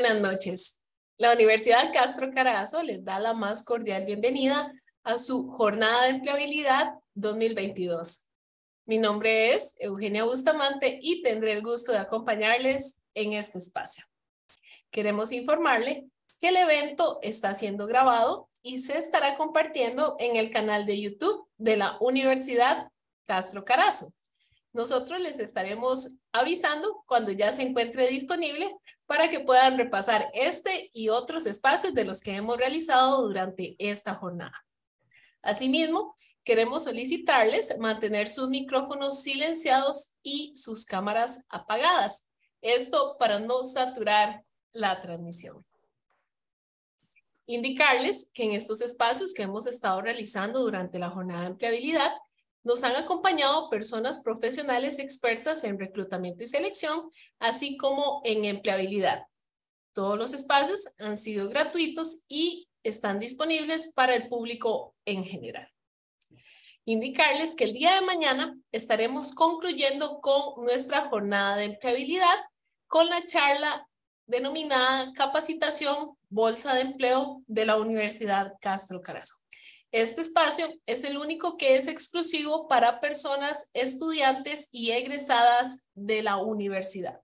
buenas noches. La Universidad Castro Carazo les da la más cordial bienvenida a su Jornada de Empleabilidad 2022. Mi nombre es Eugenia Bustamante y tendré el gusto de acompañarles en este espacio. Queremos informarle que el evento está siendo grabado y se estará compartiendo en el canal de YouTube de la Universidad Castro Carazo. Nosotros les estaremos avisando cuando ya se encuentre disponible para que puedan repasar este y otros espacios de los que hemos realizado durante esta jornada. Asimismo, queremos solicitarles mantener sus micrófonos silenciados y sus cámaras apagadas. Esto para no saturar la transmisión. Indicarles que en estos espacios que hemos estado realizando durante la jornada de empleabilidad, nos han acompañado personas profesionales expertas en reclutamiento y selección, así como en empleabilidad. Todos los espacios han sido gratuitos y están disponibles para el público en general. Indicarles que el día de mañana estaremos concluyendo con nuestra jornada de empleabilidad con la charla denominada Capacitación Bolsa de Empleo de la Universidad Castro Carazo. Este espacio es el único que es exclusivo para personas estudiantes y egresadas de la universidad.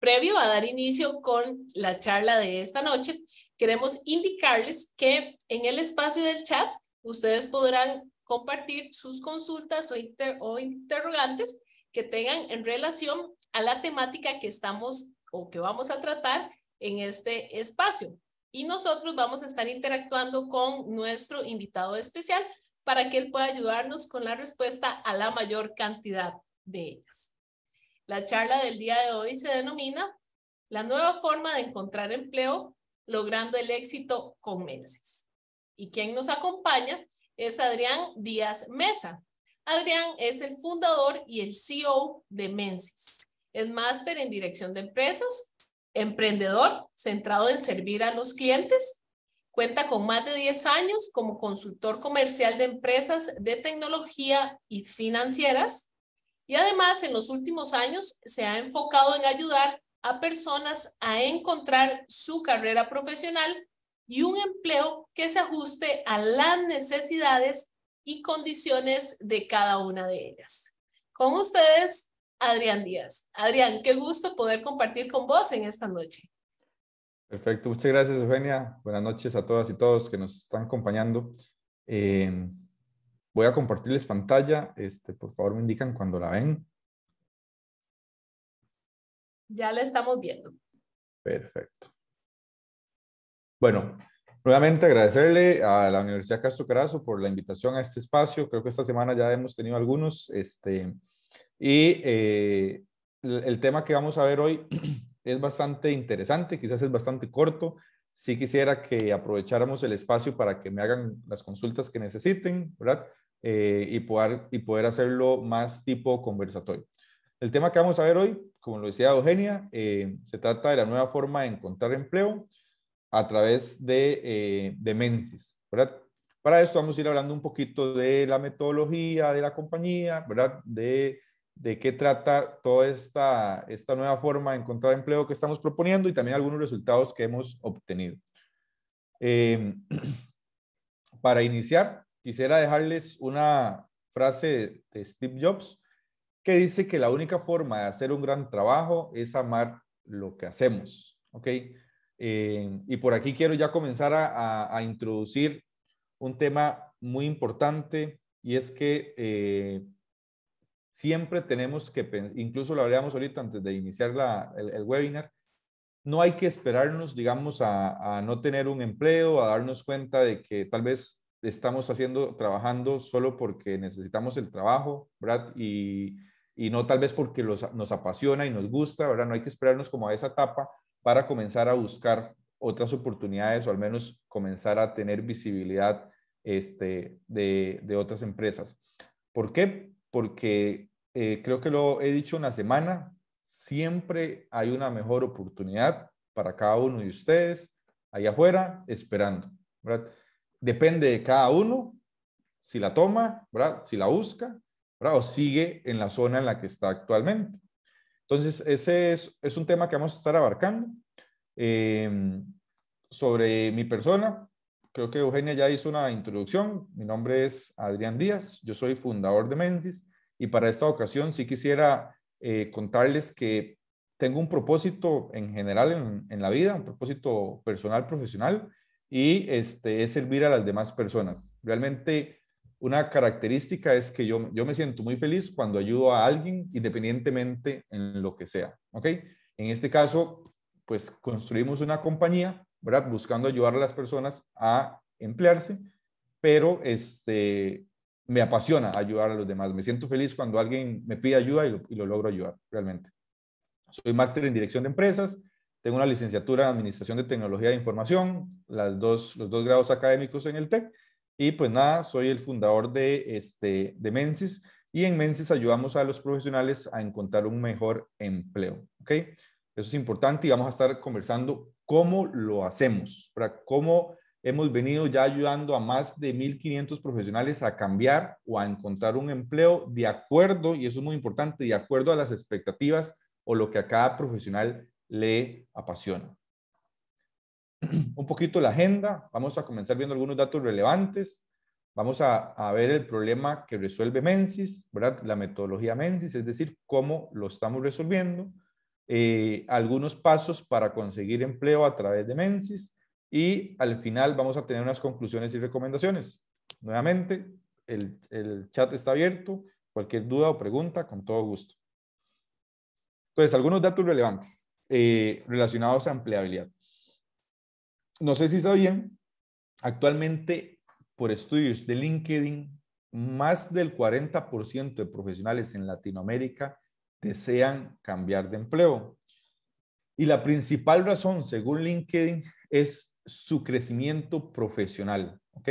Previo a dar inicio con la charla de esta noche, queremos indicarles que en el espacio del chat ustedes podrán compartir sus consultas o, interrogantes que tengan en relación a la temática que estamos o que vamos a tratar en este espacio y nosotros vamos a estar interactuando con nuestro invitado especial para que él pueda ayudarnos con la respuesta a la mayor cantidad de ellas. La charla del día de hoy se denomina La nueva forma de encontrar empleo logrando el éxito con Mensis. Y quien nos acompaña es Adrián Díaz Mesa. Adrián es el fundador y el CEO de Mensis. Es máster en dirección de empresas, emprendedor centrado en servir a los clientes. Cuenta con más de 10 años como consultor comercial de empresas de tecnología y financieras. Y además, en los últimos años se ha enfocado en ayudar a personas a encontrar su carrera profesional y un empleo que se ajuste a las necesidades y condiciones de cada una de ellas. Con ustedes, Adrián Díaz. Adrián, qué gusto poder compartir con vos en esta noche. Perfecto, muchas gracias Eugenia. Buenas noches a todas y todos que nos están acompañando. Eh, voy a compartirles pantalla. Este, por favor, me indican cuando la ven. Ya la estamos viendo. Perfecto. Bueno, nuevamente agradecerle a la Universidad Castro Carazo por la invitación a este espacio. Creo que esta semana ya hemos tenido algunos. Este, y eh, el tema que vamos a ver hoy es bastante interesante, quizás es bastante corto. Sí quisiera que aprovecháramos el espacio para que me hagan las consultas que necesiten, ¿verdad? Eh, y, poder, y poder hacerlo más tipo conversatorio. El tema que vamos a ver hoy, como lo decía Eugenia, eh, se trata de la nueva forma de encontrar empleo a través de, eh, de Mensis, ¿verdad? Para esto vamos a ir hablando un poquito de la metodología de la compañía, ¿verdad? De de qué trata toda esta, esta nueva forma de encontrar empleo que estamos proponiendo y también algunos resultados que hemos obtenido. Eh, para iniciar, quisiera dejarles una frase de Steve Jobs que dice que la única forma de hacer un gran trabajo es amar lo que hacemos. Eh, y por aquí quiero ya comenzar a, introducir un tema muy importante y es que eh, siempre tenemos que, incluso lo hablábamos ahorita antes de iniciar la, el, webinar, no hay que esperarnos, digamos, a, no tener un empleo, a darnos cuenta de que tal vez estamos haciendo, trabajando solo porque necesitamos el trabajo, ¿verdad? Y, no tal vez porque nos apasiona y nos gusta, ¿verdad? No hay que esperarnos como a esa etapa para comenzar a buscar otras oportunidades o al menos comenzar a tener visibilidad este, de, de otras empresas. ¿Por qué? porque eh, creo que lo he dicho una semana, siempre hay una mejor oportunidad para cada uno de ustedes allá afuera esperando. Depende de cada uno si la toma, si la busca o sigue en la zona en la que está actualmente. Entonces, ese es, un tema que vamos a estar abarcando eh, sobre mi persona. Creo que Eugenia ya hizo una introducción. Mi nombre es Adrián Díaz, yo soy fundador de Mensis y para esta ocasión sí quisiera eh, contarles que tengo un propósito en general en, la vida, un propósito personal, profesional, y este, es servir a las demás personas. Realmente una característica es que yo, yo me siento muy feliz cuando ayudo a alguien independientemente en lo que sea, Okay. En este caso, pues construimos una compañía Buscando ayudar a las personas a emplearse, pero este, me apasiona ayudar a los demás. Me siento feliz cuando alguien me pide ayuda y lo, logro ayudar, realmente. Soy máster en dirección de empresas, tengo una licenciatura en Administración de Tecnología de Información, las dos, los dos grados académicos en el TEC, y pues nada, soy el fundador de, este, de Mensis, y en Mensis ayudamos a los profesionales a encontrar un mejor empleo, ¿ok? Eso es importante y vamos a estar conversando ¿Cómo lo hacemos? ¿Cómo hemos venido ya ayudando a más de 1.500 profesionales a cambiar o a encontrar un empleo de acuerdo, y eso es muy importante, de acuerdo a las expectativas o lo que a cada profesional le apasiona? Un poquito la agenda, vamos a comenzar viendo algunos datos relevantes. Vamos a, ver el problema que resuelve Mensis, La metodología Mensis, es decir, cómo lo estamos resolviendo. Eh, algunos pasos para conseguir empleo a través de Mensis y al final vamos a tener unas conclusiones y recomendaciones. Nuevamente, el, el chat está abierto, cualquier duda o pregunta, con todo gusto. Entonces, pues, algunos datos relevantes eh, relacionados a empleabilidad. No sé si sabían, actualmente por estudios de LinkedIn, más del 40% de profesionales en Latinoamérica desean cambiar de empleo. Y la principal razón, según LinkedIn, es su crecimiento profesional, ¿ok?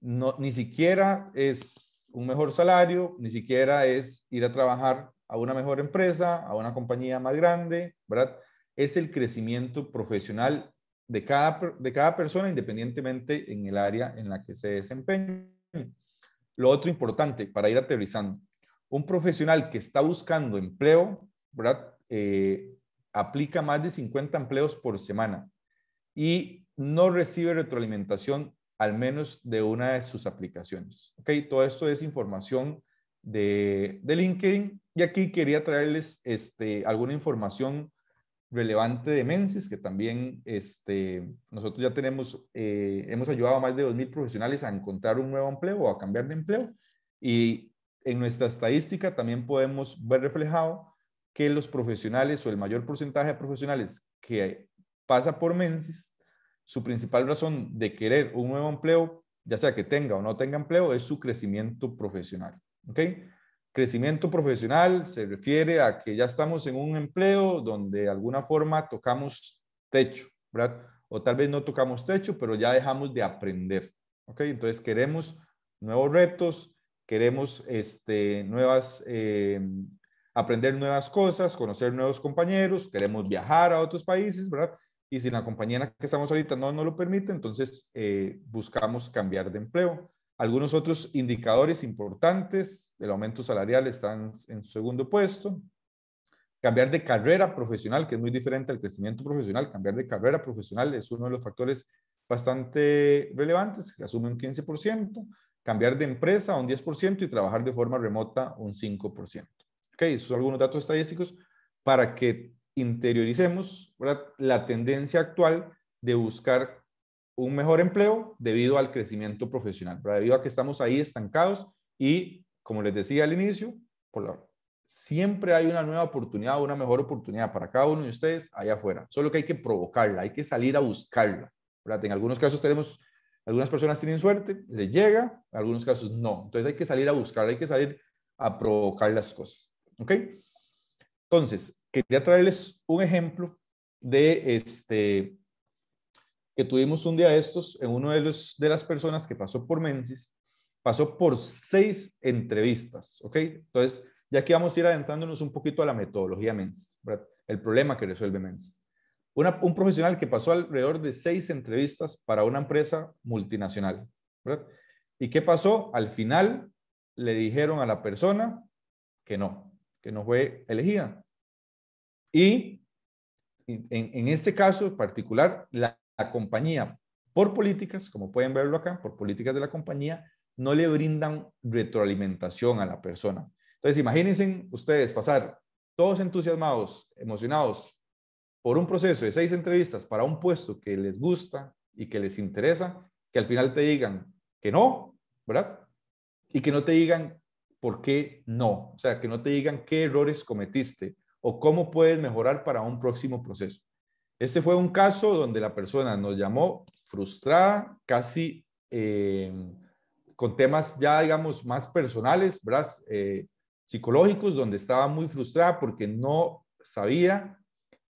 No, ni siquiera es un mejor salario, ni siquiera es ir a trabajar a una mejor empresa, a una compañía más grande, ¿verdad? Es el crecimiento profesional de cada, de cada persona independientemente en el área en la que se desempeñe. Lo otro importante para ir aterrizando, un profesional que está buscando empleo, ¿verdad? Eh, aplica más de 50 empleos por semana y no recibe retroalimentación al menos de una de sus aplicaciones. Ok, todo esto es información de, de LinkedIn y aquí quería traerles este, alguna información relevante de Mensis, que también este, nosotros ya tenemos, eh, hemos ayudado a más de 2.000 profesionales a encontrar un nuevo empleo o a cambiar de empleo. Y en nuestra estadística también podemos ver reflejado que los profesionales o el mayor porcentaje de profesionales que pasa por Mensis, su principal razón de querer un nuevo empleo, ya sea que tenga o no tenga empleo, es su crecimiento profesional. ¿Ok? Crecimiento profesional se refiere a que ya estamos en un empleo donde de alguna forma tocamos techo, ¿verdad? O tal vez no tocamos techo, pero ya dejamos de aprender. ¿Ok? Entonces queremos nuevos retos, queremos este, nuevas, eh, aprender nuevas cosas, conocer nuevos compañeros, queremos viajar a otros países, ¿verdad? Y si la compañía en la que estamos ahorita no nos lo permite, entonces eh, buscamos cambiar de empleo. Algunos otros indicadores importantes, del aumento salarial están en, segundo puesto, cambiar de carrera profesional, que es muy diferente al crecimiento profesional, cambiar de carrera profesional es uno de los factores bastante relevantes, que asume un 15%, cambiar de empresa un 10% y trabajar de forma remota un 5%. Ok, esos son algunos datos estadísticos para que interioricemos la tendencia actual de buscar un mejor empleo debido al crecimiento profesional, debido a que estamos ahí estancados y, como les decía al inicio, por siempre hay una nueva oportunidad, una mejor oportunidad para cada uno de ustedes allá afuera, solo que hay que provocarla, hay que salir a buscarla. En algunos casos tenemos algunas personas tienen suerte, les llega, en algunos casos no. Entonces hay que salir a buscar, hay que salir a provocar las cosas. ¿Ok? Entonces, quería traerles un ejemplo de este que tuvimos un día estos en uno de los de las personas que pasó por Mensis, pasó por seis entrevistas, ¿ok? Entonces, ya que vamos a ir adentrándonos un poquito a la metodología Mensis, el problema que resuelve Mensis un profesional que pasó alrededor de seis entrevistas para una empresa multinacional. ¿Y qué pasó? Al final le dijeron a la persona que no, que no fue elegida. Y en, este caso particular, la compañía, por políticas, como pueden verlo acá, por políticas de la compañía, no le brindan retroalimentación a la persona. Entonces, imagínense ustedes pasar todos entusiasmados, emocionados, por un proceso de seis entrevistas para un puesto que les gusta y que les interesa, que al final te digan que no, ¿verdad? Y que no te digan por qué no, o sea, que no te digan qué errores cometiste o cómo puedes mejorar para un próximo proceso. Este fue un caso donde la persona nos llamó frustrada, casi em, con temas ya, digamos, más personales, ¿verdad? Eh, psicológicos, donde estaba muy frustrada porque no sabía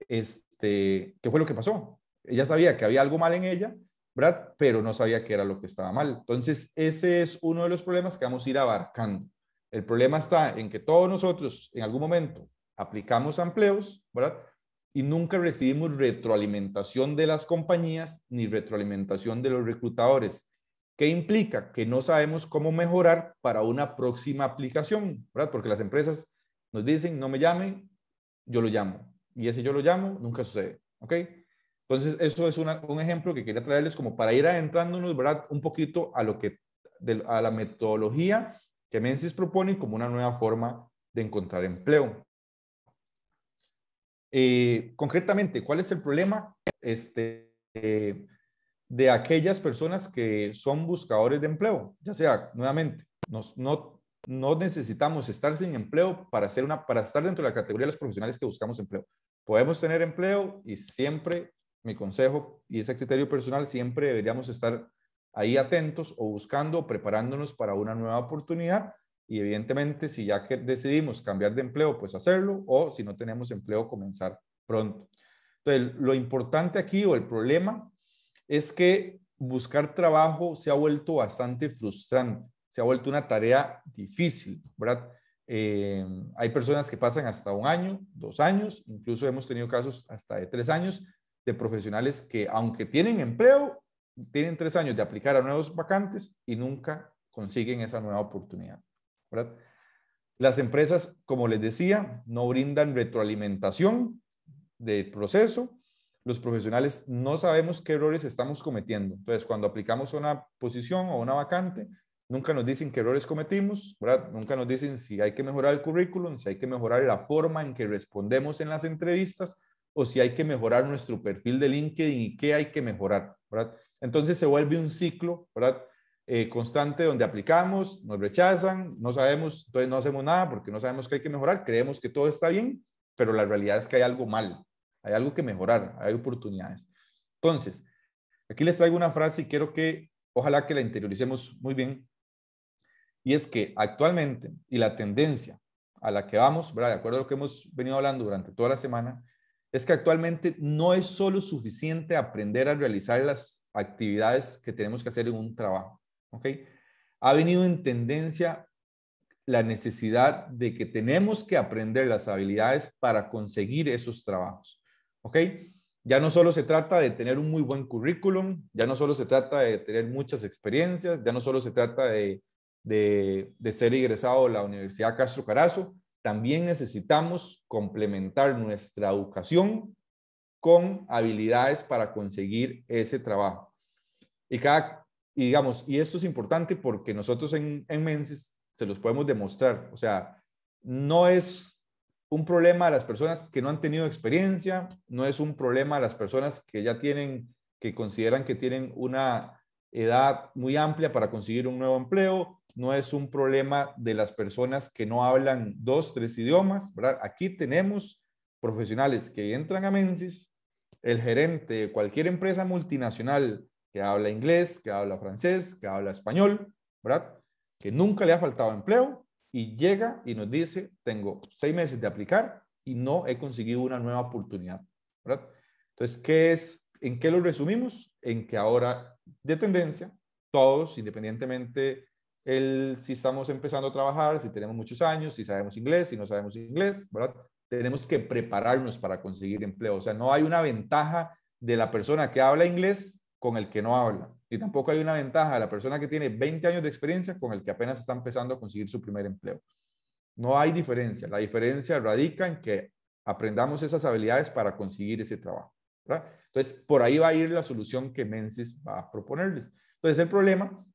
este, qué fue lo que pasó. Ella sabía que había algo mal en ella, ¿verdad? Pero no sabía qué era lo que estaba mal. Entonces, ese es uno de los problemas que vamos a ir abarcando. El problema está en que todos nosotros en algún momento aplicamos empleos, ¿verdad? Y nunca recibimos retroalimentación de las compañías ni retroalimentación de los reclutadores. que implica? Que no sabemos cómo mejorar para una próxima aplicación, ¿verdad? Porque las empresas nos dicen, no me llamen, yo lo llamo. Y ese yo lo llamo, nunca sucede. ¿Ok? Entonces, eso es un ejemplo que quería traerles como para ir adentrándonos, ¿verdad? Un poquito a lo que, a la metodología que Menzies propone como una nueva forma de encontrar empleo. Eh, concretamente, ¿cuál es el problema este, de aquellas personas que son buscadores de empleo? Ya sea, nuevamente, no no necesitamos estar sin empleo para, una, para estar dentro de la categoría de los profesionales que buscamos empleo. Podemos tener empleo y siempre, mi consejo y ese criterio personal, siempre deberíamos estar ahí atentos o buscando, preparándonos para una nueva oportunidad. Y evidentemente, si ya que decidimos cambiar de empleo, pues hacerlo, o si no tenemos empleo, comenzar pronto. Entonces, lo importante aquí o el problema es que buscar trabajo se ha vuelto bastante frustrante se ha vuelto una tarea difícil, ¿verdad? Eh, hay personas que pasan hasta un año, dos años, incluso hemos tenido casos hasta de tres años de profesionales que, aunque tienen empleo, tienen tres años de aplicar a nuevos vacantes y nunca consiguen esa nueva oportunidad. ¿verdad? Las empresas, como les decía, no brindan retroalimentación del proceso. Los profesionales no sabemos qué errores estamos cometiendo. Entonces, cuando aplicamos una posición o una vacante, Nunca nos dicen qué errores cometimos, ¿verdad? Nunca nos dicen si hay que mejorar el currículum, si hay que mejorar la forma en que respondemos en las entrevistas o si hay que mejorar nuestro perfil de LinkedIn y qué hay que mejorar, ¿verdad? Entonces se vuelve un ciclo, ¿verdad? Eh, constante donde aplicamos, nos rechazan, no sabemos, entonces no hacemos nada porque no sabemos qué hay que mejorar, creemos que todo está bien, pero la realidad es que hay algo mal, hay algo que mejorar, hay oportunidades. Entonces, aquí les traigo una frase y quiero que, ojalá que la interioricemos muy bien. Y es que actualmente, y la tendencia a la que vamos, de acuerdo a lo que hemos venido hablando durante toda la semana, es que actualmente no es solo suficiente aprender a realizar las actividades que tenemos que hacer en un trabajo. ¿ok? Ha venido en tendencia la necesidad de que tenemos que aprender las habilidades para conseguir esos trabajos. ¿Ok? Ya no solo se trata de tener un muy buen currículum, ya no solo se trata de tener muchas experiencias, ya no solo se trata de de, ser egresado de la Universidad Castro Carazo, también necesitamos complementar nuestra educación con habilidades para conseguir ese trabajo. Y cada, digamos, y esto es importante porque nosotros en, en Menses se los podemos demostrar. O sea, no es un problema a las personas que no han tenido experiencia, no es un problema a las personas que ya tienen, que consideran que tienen una edad muy amplia para conseguir un nuevo empleo, no es un problema de las personas que no hablan dos, tres idiomas, ¿verdad? Aquí tenemos profesionales que entran a Mensis, el gerente de cualquier empresa multinacional que habla inglés, que habla francés, que habla español, ¿verdad? Que nunca le ha faltado empleo y llega y nos dice, tengo seis meses de aplicar y no he conseguido una nueva oportunidad, ¿verdad? Entonces, ¿qué es, ¿en qué lo resumimos? En que ahora de tendencia, todos, independientemente si estamos empezando a trabajar, si tenemos muchos años, si sabemos inglés, si no sabemos inglés, ¿verdad? Tenemos que prepararnos para conseguir empleo. O sea, no hay una ventaja de la persona que habla inglés con el que no habla. Y tampoco hay una ventaja de la persona que tiene 20 años de experiencia con el que apenas está empezando a conseguir su primer empleo. No hay diferencia. La diferencia radica en que aprendamos esas habilidades para conseguir ese trabajo. ¿verdad? Entonces, por ahí va a ir la solución que Mensis va a proponerles. Entonces, el problema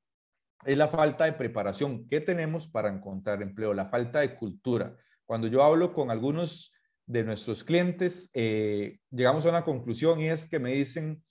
es la falta de preparación que tenemos para encontrar empleo, la falta de cultura. Cuando yo hablo con algunos de nuestros clientes, eh, llegamos a una conclusión y es que me dicen,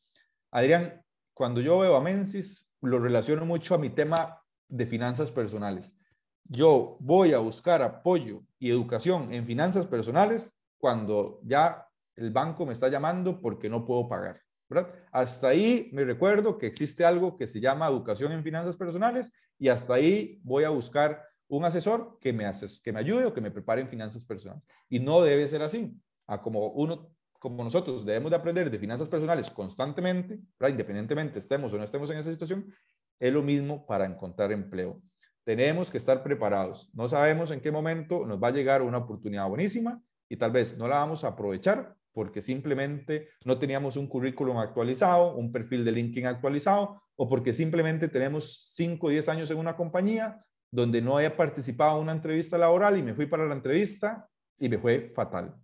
Adrián, cuando yo veo a Mensis, lo relaciono mucho a mi tema de finanzas personales. Yo voy a buscar apoyo y educación en finanzas personales cuando ya el banco me está llamando porque no puedo pagar. ¿verdad? Hasta ahí me recuerdo que existe algo que se llama educación en finanzas personales y hasta ahí voy a buscar un asesor que me, que me ayude o que me prepare en finanzas personales. Y no debe ser así. A como uno como nosotros debemos de aprender de finanzas personales constantemente, independientemente estemos o no estemos en esa situación, es lo mismo para encontrar empleo. Tenemos que estar preparados. No sabemos en qué momento nos va a llegar una oportunidad buenísima y tal vez no la vamos a aprovechar porque simplemente no teníamos un currículum actualizado, un perfil de LinkedIn actualizado, o porque simplemente tenemos 5 o 10 años en una compañía donde no había participado en una entrevista laboral y me fui para la entrevista y me fue fatal,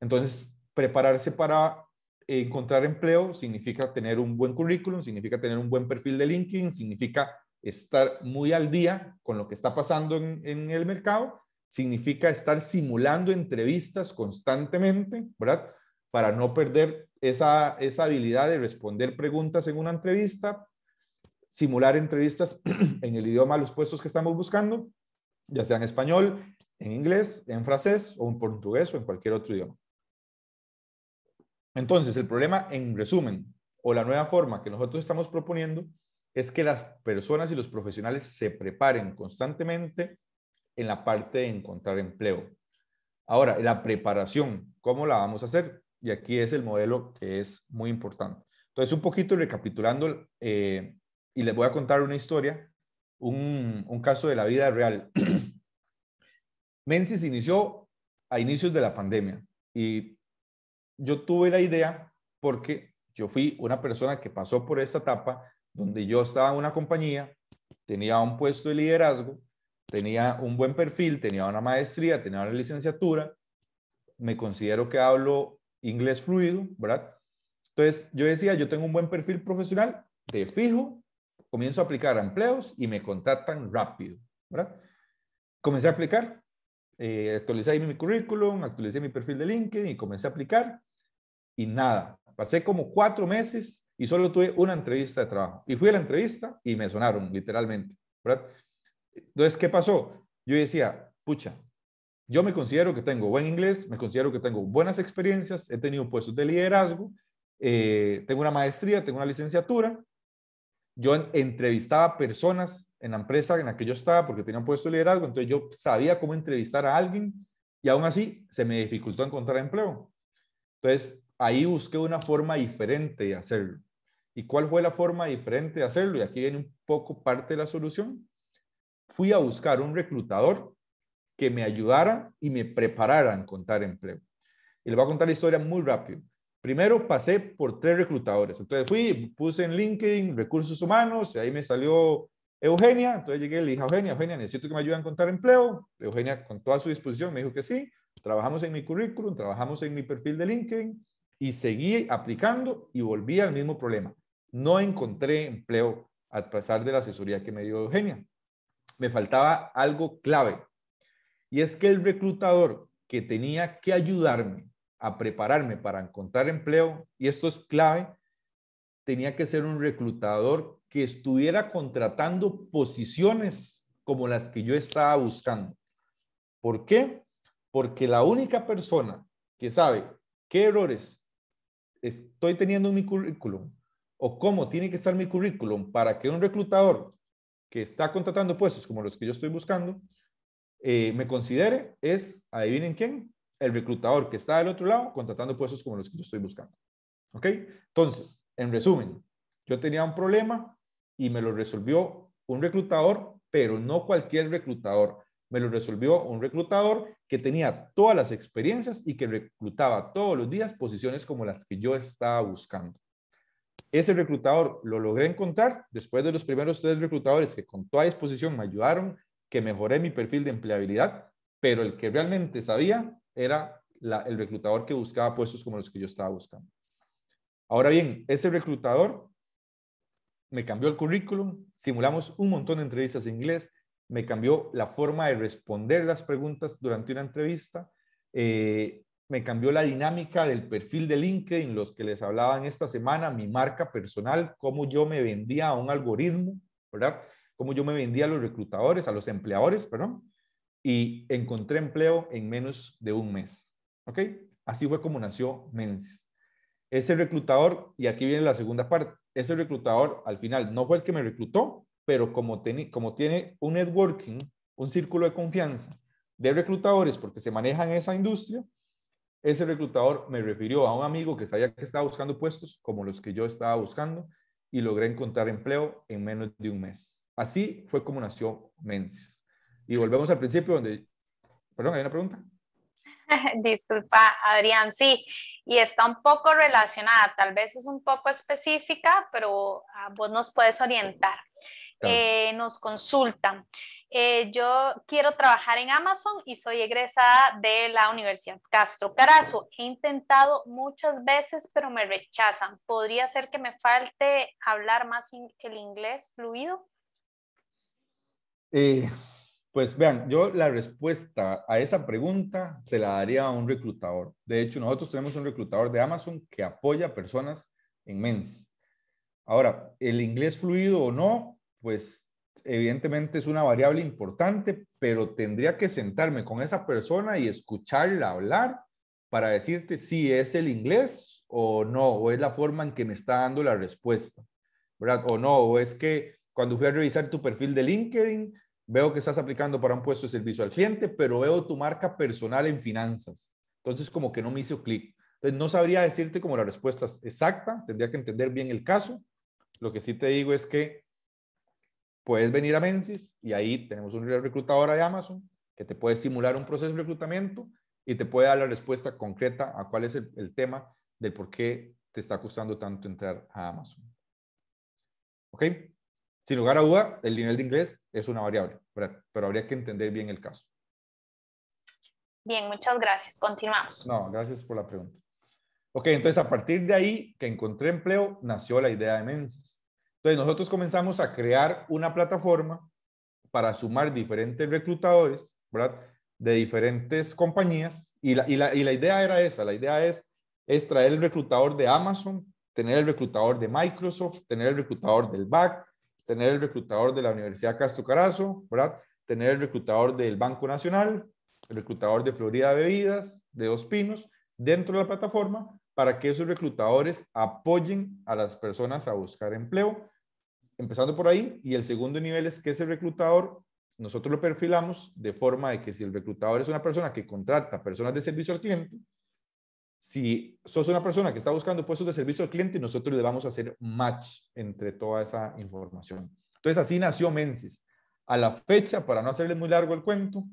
Entonces, prepararse para eh, encontrar empleo significa tener un buen currículum, significa tener un buen perfil de LinkedIn, significa estar muy al día con lo que está pasando en el mercado significa estar simulando entrevistas constantemente, ¿verdad? Para no perder esa, esa habilidad de responder preguntas en una entrevista, simular entrevistas en el idioma de los puestos que estamos buscando, ya sea en español, en inglés, en francés o en portugués o en cualquier otro idioma. Entonces, el problema, en resumen, o la nueva forma que nosotros estamos proponiendo, es que las personas y los profesionales se preparen constantemente en la parte de encontrar empleo. Ahora, la preparación, ¿cómo la vamos a hacer? Y aquí es el modelo que es muy importante. Entonces, un poquito recapitulando, eh, y les voy a contar una historia, un, un caso de la vida real. Mensis inició a inicios de la pandemia y yo tuve la idea porque yo fui una persona que pasó por esta etapa donde yo estaba en una compañía, tenía un puesto de liderazgo tenía un buen perfil, tenía una maestría, tenía una licenciatura, me considero que hablo inglés fluido, ¿verdad? Entonces yo decía, yo tengo un buen perfil profesional, de fijo, comienzo a aplicar a empleos y me contratan rápido, ¿verdad? Comencé a aplicar, eh, actualicé mi currículum, actualicé mi perfil de LinkedIn y comencé a aplicar y nada, pasé como cuatro meses y solo tuve una entrevista de trabajo. Y fui a la entrevista y me sonaron, literalmente, ¿verdad? Entonces, ¿qué pasó? Yo decía, pucha, yo me considero que tengo buen inglés, me considero que tengo buenas experiencias, he tenido puestos de liderazgo, eh, tengo una maestría, tengo una licenciatura. Yo entrevistaba entrevistaba personas en la empresa en la que yo estaba porque tenían puesto de liderazgo, entonces yo sabía cómo entrevistar a alguien y aún así se me dificultó encontrar empleo. Entonces ahí busqué una forma diferente de hacerlo. ¿Y cuál fue la forma diferente de hacerlo? Y aquí viene un poco parte de la solución fui a buscar un reclutador que me ayudara y me preparara a contar empleo. Y les voy a contar la historia muy rápido. Primero pasé por tres reclutadores. Entonces fui, puse en LinkedIn recursos humanos, y ahí me salió Eugenia. Entonces llegué y le dije a Eugenia, Eugenia, necesito que me ayuden a encontrar empleo. Eugenia, con toda su disposición, me dijo que sí. Trabajamos en mi currículum, trabajamos en mi perfil de LinkedIn y seguí aplicando y volví al mismo problema. No encontré empleo a pesar de la asesoría que me dio Eugenia me faltaba algo clave. Y es que el reclutador que tenía que ayudarme a prepararme para encontrar empleo, y esto es clave, tenía que ser un reclutador que estuviera contratando posiciones como las que yo estaba buscando. ¿Por qué? Porque la única persona que sabe qué errores estoy teniendo en mi currículum o cómo tiene que estar mi currículum para que un reclutador que está contratando puestos como los que yo estoy buscando, eh, me considere es, adivinen quién, el reclutador que está del otro lado contratando puestos como los que yo estoy buscando. ¿Ok? Entonces, en resumen, yo tenía un problema y me lo resolvió un reclutador, pero no cualquier reclutador. Me lo resolvió un reclutador que tenía todas las experiencias y que reclutaba todos los días posiciones como las que yo estaba buscando. Ese reclutador lo logré encontrar después de los primeros tres reclutadores que con toda disposición me ayudaron, que mejoré mi perfil de empleabilidad, pero el que realmente sabía era el reclutador que buscaba puestos como los que yo estaba buscando. Ahora bien, ese reclutador me cambió el currículum, simulamos un montón de entrevistas en inglés, me cambió la forma de responder las preguntas durante una entrevista, eh, me cambió la dinámica del perfil de LinkedIn, los que les hablaban esta semana, mi marca personal, cómo yo me vendía a un algoritmo, ¿verdad? Cómo yo me vendía a los reclutadores, a los empleadores, perdón, y encontré empleo en menos de un mes, ¿ok? Así fue como nació Mensis. Ese reclutador, y aquí viene la segunda parte, ese reclutador al final no fue el que me reclutó, pero como, como tiene un networking, un círculo de confianza de reclutadores, porque se maneja en esa industria, ese reclutador me refirió a un amigo que sabía que estaba buscando puestos como los que yo estaba buscando y logré encontrar empleo en menos de un mes. Así fue como nació Menses. Y volvemos al principio donde... Perdón, hay una pregunta. Disculpa, Adrián, sí, y está un poco relacionada, tal vez es un poco específica, pero ah, vos nos puedes orientar. Eh, nos consultan. Eh, yo quiero trabajar en Amazon y soy egresada de la Universidad Castro Carazo. He intentado muchas veces, pero me rechazan. ¿Podría ser que me falte hablar más el inglés fluido? Eh, pues vean, yo la respuesta a esa pregunta se la daría a un reclutador. De hecho, nosotros tenemos un reclutador de Amazon que apoya a personas en MENS. Ahora, el inglés fluido o no, pues evidentemente es una variable importante, pero tendría que sentarme con esa persona y escucharla hablar para decirte si es el inglés o no, o es la forma en que me está dando la respuesta, ¿verdad? O no, o es que cuando fui a revisar tu perfil de LinkedIn, veo que estás aplicando para un puesto de servicio al cliente, pero veo tu marca personal en finanzas. Entonces, como que no me hizo clic. Entonces, no sabría decirte como la respuesta es exacta, tendría que entender bien el caso. Lo que sí te digo es que puedes venir a Mensis y ahí tenemos un reclutador de Amazon que te puede simular un proceso de reclutamiento y te puede dar la respuesta concreta a cuál es el, tema del por qué te está costando tanto entrar a Amazon. ¿Ok? Sin lugar a duda, el nivel de inglés es una variable, pero habría que entender bien el caso. Bien, muchas gracias. Continuamos. No, gracias por la pregunta. Ok, entonces a partir de ahí que encontré empleo, nació la idea de Mensis. Entonces nosotros comenzamos a crear una plataforma para sumar diferentes reclutadores, De diferentes compañías. Y la, idea era esa, la idea es, es traer el reclutador de Amazon, tener el reclutador de Microsoft, tener el reclutador del BAC, tener el reclutador de la Universidad Castro Carazo, Tener el reclutador del Banco Nacional, el reclutador de Florida Bebidas, de Dos Pinos, dentro de la plataforma para que esos reclutadores apoyen a las personas a buscar empleo, empezando por ahí. Y el segundo nivel es que ese reclutador, nosotros lo perfilamos de forma de que si el reclutador es una persona que contrata personas de servicio al cliente, si sos una persona que está buscando puestos de servicio al cliente, nosotros le vamos a hacer match entre toda esa información. Entonces, así nació Mensis. A la fecha, para no hacerle muy largo el cuento,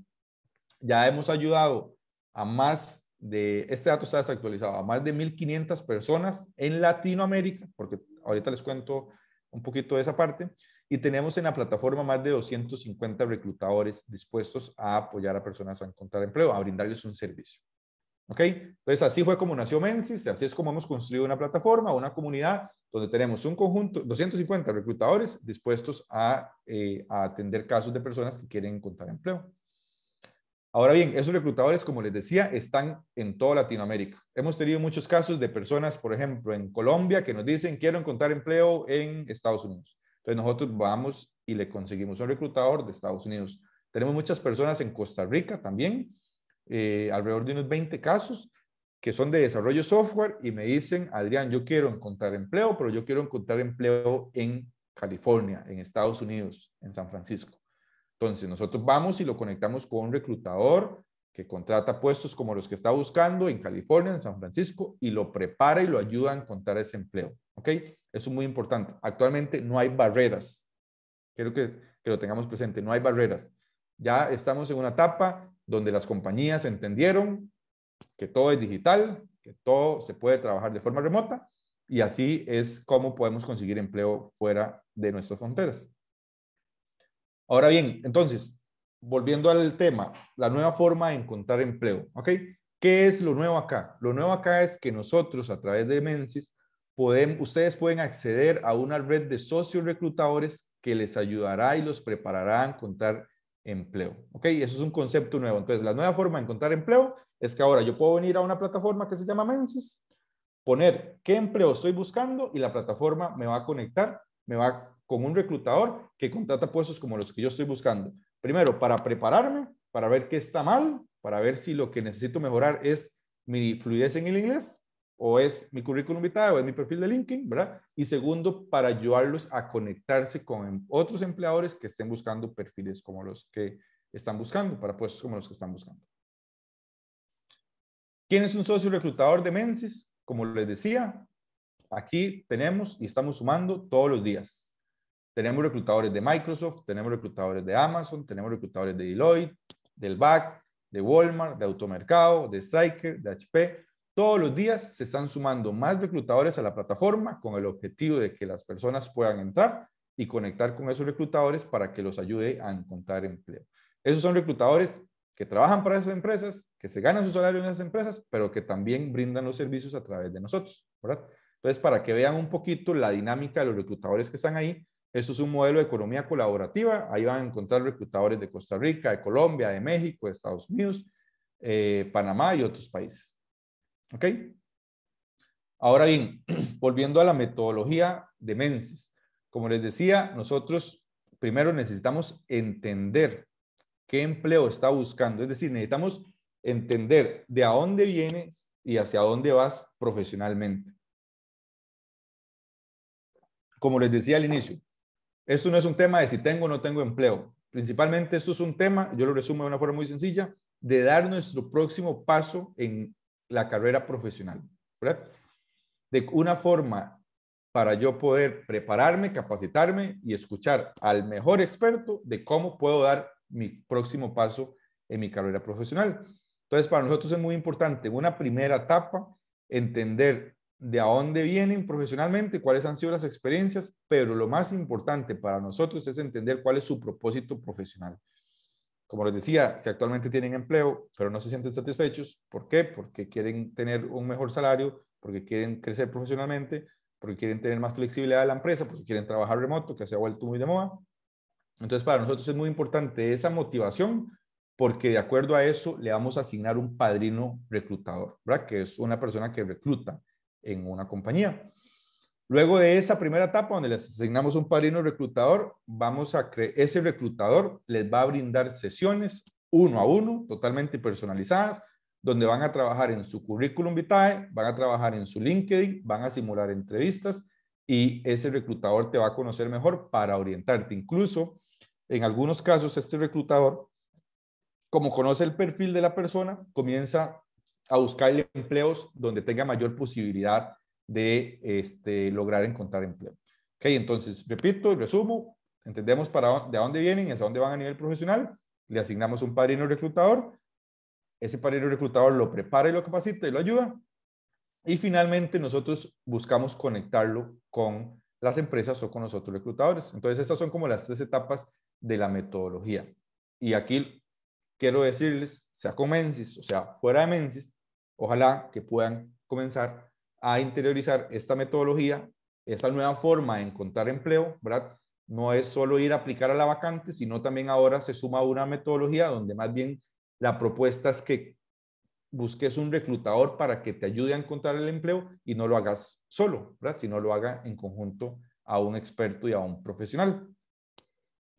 ya hemos ayudado a más de, este dato está desactualizado, a más de 1.500 personas en Latinoamérica, porque ahorita les cuento un poquito de esa parte, y tenemos en la plataforma más de 250 reclutadores dispuestos a apoyar a personas a encontrar empleo, a brindarles un servicio. ¿Ok? Entonces, así fue como nació Mensis, así es como hemos construido una plataforma, una comunidad donde tenemos un conjunto, 250 reclutadores dispuestos eh, a atender casos de personas que quieren encontrar empleo. Ahora bien, esos reclutadores, como les decía, están en toda Latinoamérica. Hemos tenido muchos casos de personas, por ejemplo, en Colombia, que nos dicen, quiero encontrar empleo en Estados Unidos. Entonces nosotros vamos y le conseguimos un reclutador de Estados Unidos. Tenemos muchas personas en Costa Rica también, eh, alrededor de unos 20 casos, que son de desarrollo software y me dicen, Adrián, yo quiero encontrar empleo, pero yo quiero encontrar empleo en California, en Estados Unidos, en San Francisco. Entonces, nosotros vamos y lo conectamos con un reclutador que contrata puestos como los que está buscando en California, en San Francisco, y lo prepara y lo ayuda a encontrar ese empleo. ¿Ok? Eso es muy importante. Actualmente no hay barreras. Quiero que, que lo tengamos presente. No hay barreras. Ya estamos en una etapa donde las compañías entendieron que todo es digital, que todo se puede trabajar de forma remota y así es como podemos conseguir empleo fuera de nuestras fronteras. Ahora bien, entonces, volviendo al tema, la nueva forma de encontrar empleo, ¿ok? ¿Qué es lo nuevo acá? Lo nuevo acá es que nosotros a través de Mensis, pueden, ustedes pueden acceder a una red de socios reclutadores que les ayudará y los preparará a encontrar empleo. ¿Ok? Eso es un concepto nuevo. Entonces, la nueva forma de encontrar empleo es que ahora yo puedo venir a una plataforma que se llama Mensis, poner qué empleo estoy buscando y la plataforma me va a conectar, me va a con un reclutador que contrata puestos como los que yo estoy buscando. Primero, para prepararme, para ver qué está mal, para ver si lo que necesito mejorar es mi fluidez en el inglés, o es mi currículum vitae, o es mi perfil de LinkedIn, ¿verdad? Y segundo, para ayudarlos a conectarse con em, otros empleadores que estén buscando perfiles como los que están buscando, para puestos como los que están buscando. ¿Quién es un socio reclutador de Mensis? Como les decía, aquí tenemos y estamos sumando todos los días. Tenemos reclutadores de Microsoft, tenemos reclutadores de Amazon, tenemos reclutadores de Deloitte, del BAC, de Walmart, de Automercado, de Striker, de HP. Todos los días se están sumando más reclutadores a la plataforma con el objetivo de que las personas puedan entrar y conectar con esos reclutadores para que los ayude a encontrar empleo. Esos son reclutadores que trabajan para esas empresas, que se ganan su salario en esas empresas, pero que también brindan los servicios a través de nosotros, Entonces, para que vean un poquito la dinámica de los reclutadores que están ahí, esto es un modelo de economía colaborativa. Ahí van a encontrar reclutadores de Costa Rica, de Colombia, de México, de Estados Unidos, eh, Panamá y otros países. ¿Ok? Ahora bien, volviendo a la metodología de Mensis. Como les decía, nosotros primero necesitamos entender qué empleo está buscando. Es decir, necesitamos entender de a dónde vienes y hacia dónde vas profesionalmente. Como les decía al inicio, esto no es un tema de si tengo o no tengo empleo. Principalmente eso es un tema, yo lo resumo de una forma muy sencilla, de dar nuestro próximo paso en la carrera profesional. De una forma para yo poder prepararme, capacitarme y escuchar al mejor experto de cómo puedo dar mi próximo paso en mi carrera profesional. Entonces, para nosotros es muy importante, una primera etapa, entender de a dónde vienen profesionalmente, cuáles han sido las experiencias, pero lo más importante para nosotros es entender cuál es su propósito profesional. Como les decía, si actualmente tienen empleo, pero no se sienten satisfechos, ¿por qué? Porque quieren tener un mejor salario, porque quieren crecer profesionalmente, porque quieren tener más flexibilidad en la empresa, porque quieren trabajar remoto, que se ha vuelto muy de moda. Entonces, para nosotros es muy importante esa motivación, porque de acuerdo a eso le vamos a asignar un padrino reclutador, ¿verdad? Que es una persona que recluta en una compañía. Luego de esa primera etapa donde les asignamos un padrino reclutador, vamos a ese reclutador les va a brindar sesiones uno a uno, totalmente personalizadas, donde van a trabajar en su currículum vitae, van a trabajar en su LinkedIn, van a simular entrevistas y ese reclutador te va a conocer mejor para orientarte. Incluso, en algunos casos, este reclutador, como conoce el perfil de la persona, comienza a buscar empleos donde tenga mayor posibilidad de este, lograr encontrar empleo. Ok, entonces, repito resumo, entendemos para de dónde vienen y hacia dónde van a nivel profesional, le asignamos un padrino reclutador, ese padrino reclutador lo prepara y lo capacita y lo ayuda, y finalmente nosotros buscamos conectarlo con las empresas o con los otros reclutadores. Entonces, estas son como las tres etapas de la metodología. Y aquí quiero decirles, sea con Mensis o sea fuera de Mensis, Ojalá que puedan comenzar a interiorizar esta metodología, esta nueva forma de encontrar empleo, ¿verdad? No es solo ir a aplicar a la vacante, sino también ahora se suma una metodología donde más bien la propuesta es que busques un reclutador para que te ayude a encontrar el empleo y no lo hagas solo, ¿verdad? Sino lo haga en conjunto a un experto y a un profesional.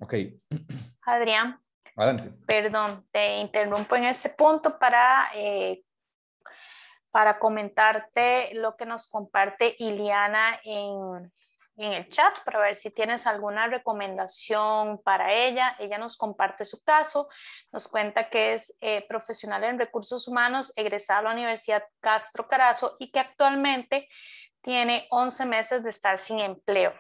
Ok. Adrián. Adelante. Perdón, te interrumpo en ese punto para eh, para comentarte lo que nos comparte Iliana en, en el chat para ver si tienes alguna recomendación para ella. Ella nos comparte su caso, nos cuenta que es eh, profesional en recursos humanos, egresada a la Universidad Castro Carazo y que actualmente tiene 11 meses de estar sin empleo.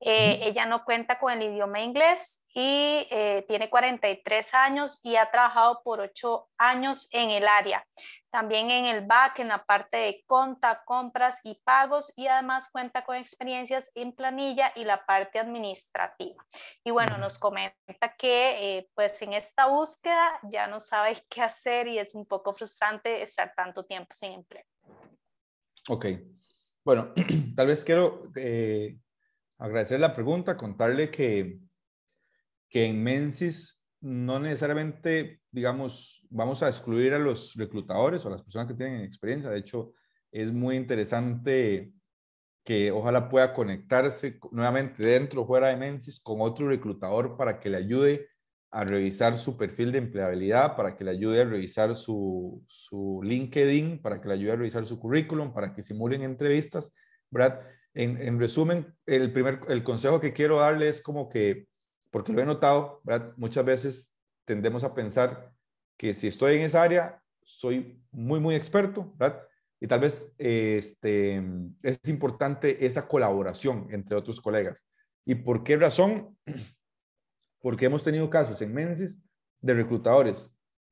Eh, ella no cuenta con el idioma inglés, y eh, tiene 43 años y ha trabajado por 8 años en el área. También en el back, en la parte de conta, compras y pagos y además cuenta con experiencias en planilla y la parte administrativa. Y bueno, nos comenta que eh, pues en esta búsqueda ya no sabe qué hacer y es un poco frustrante estar tanto tiempo sin empleo. Ok. Bueno, tal vez quiero eh, agradecer la pregunta, contarle que que en Mensis no necesariamente, digamos, vamos a excluir a los reclutadores o a las personas que tienen experiencia. De hecho, es muy interesante que ojalá pueda conectarse nuevamente dentro o fuera de Mensis con otro reclutador para que le ayude a revisar su perfil de empleabilidad, para que le ayude a revisar su, LinkedIn, para que le ayude a revisar su currículum, para que simulen entrevistas, Brad, En, resumen, el primer el consejo que quiero darle es como que porque lo he notado, ¿verdad? muchas veces tendemos a pensar que si estoy en esa área, soy muy, muy experto, ¿verdad? Y tal vez este, es importante esa colaboración entre otros colegas. ¿Y por qué razón? Porque hemos tenido casos en Mensis de reclutadores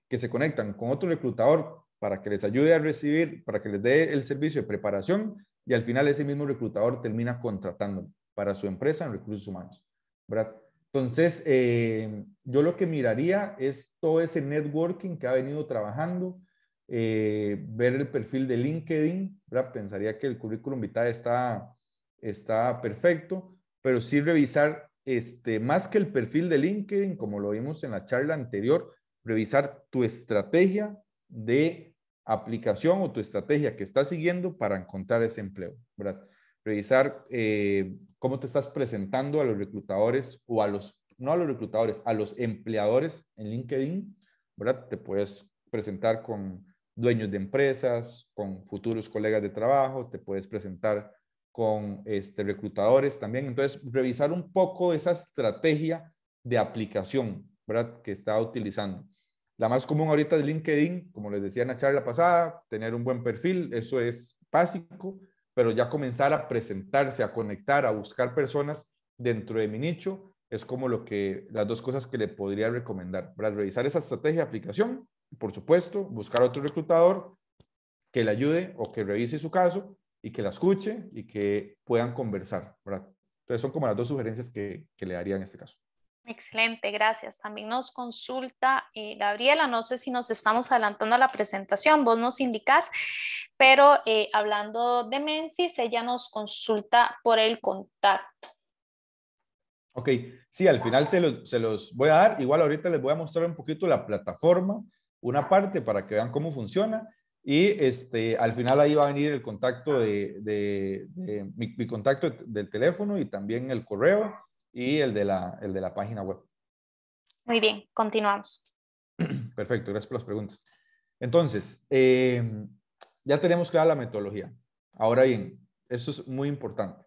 que se conectan con otro reclutador para que les ayude a recibir, para que les dé el servicio de preparación y al final ese mismo reclutador termina contratando para su empresa en recursos humanos. ¿verdad? Entonces, eh, yo lo que miraría es todo ese networking que ha venido trabajando, eh, ver el perfil de LinkedIn, pensaría que el currículum vitae está, está perfecto, pero sí revisar este, más que el perfil de LinkedIn, como lo vimos en la charla anterior, revisar tu estrategia de aplicación o tu estrategia que estás siguiendo para encontrar ese empleo, ¿verdad? revisar eh, cómo te estás presentando a los reclutadores o a los, no a los reclutadores, a los empleadores en LinkedIn, ¿verdad? Te puedes presentar con dueños de empresas, con futuros colegas de trabajo, te puedes presentar con este, reclutadores también. Entonces, revisar un poco esa estrategia de aplicación, ¿verdad? Que está utilizando. La más común ahorita es LinkedIn, como les decía en la charla pasada, tener un buen perfil, eso es básico pero ya comenzar a presentarse, a conectar, a buscar personas dentro de mi nicho, es como lo que las dos cosas que le podría recomendar, para revisar esa estrategia de aplicación, por supuesto, buscar otro reclutador que le ayude o que revise su caso y que la escuche y que puedan conversar, Entonces son como las dos sugerencias que, que le daría en este caso. Excelente, gracias. También nos consulta eh, Gabriela, no sé si nos estamos adelantando a la presentación, vos nos indicás, pero eh, hablando de Mensis, ella nos consulta por el contacto. Ok, sí, al final se los, voy a dar. Igual ahorita les voy a mostrar un poquito la plataforma, una parte para que vean cómo funciona. Y este, al final ahí va a venir el contacto de, mi, contacto del teléfono y también el correo y el de la, el de la página web. Muy bien, continuamos. Perfecto, gracias por las preguntas. Entonces, eh, ya tenemos clara la metodología. Ahora bien, eso es muy importante.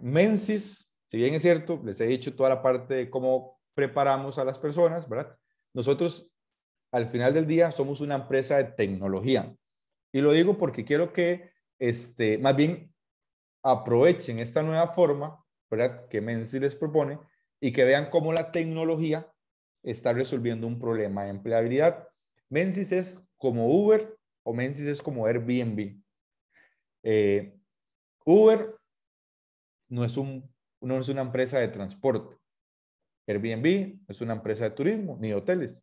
Mensis, si bien es cierto, les he dicho toda la parte de cómo preparamos a las personas, ¿verdad? Nosotros, al final del día, somos una empresa de tecnología. Y lo digo porque quiero que, este, más bien, aprovechen esta nueva forma que Menzies les propone y que vean cómo la tecnología está resolviendo un problema de empleabilidad. Menzies es como Uber o Menzies es como Airbnb. Eh, Uber no es, una empresa de transporte. Airbnb es una empresa de turismo, ni hoteles,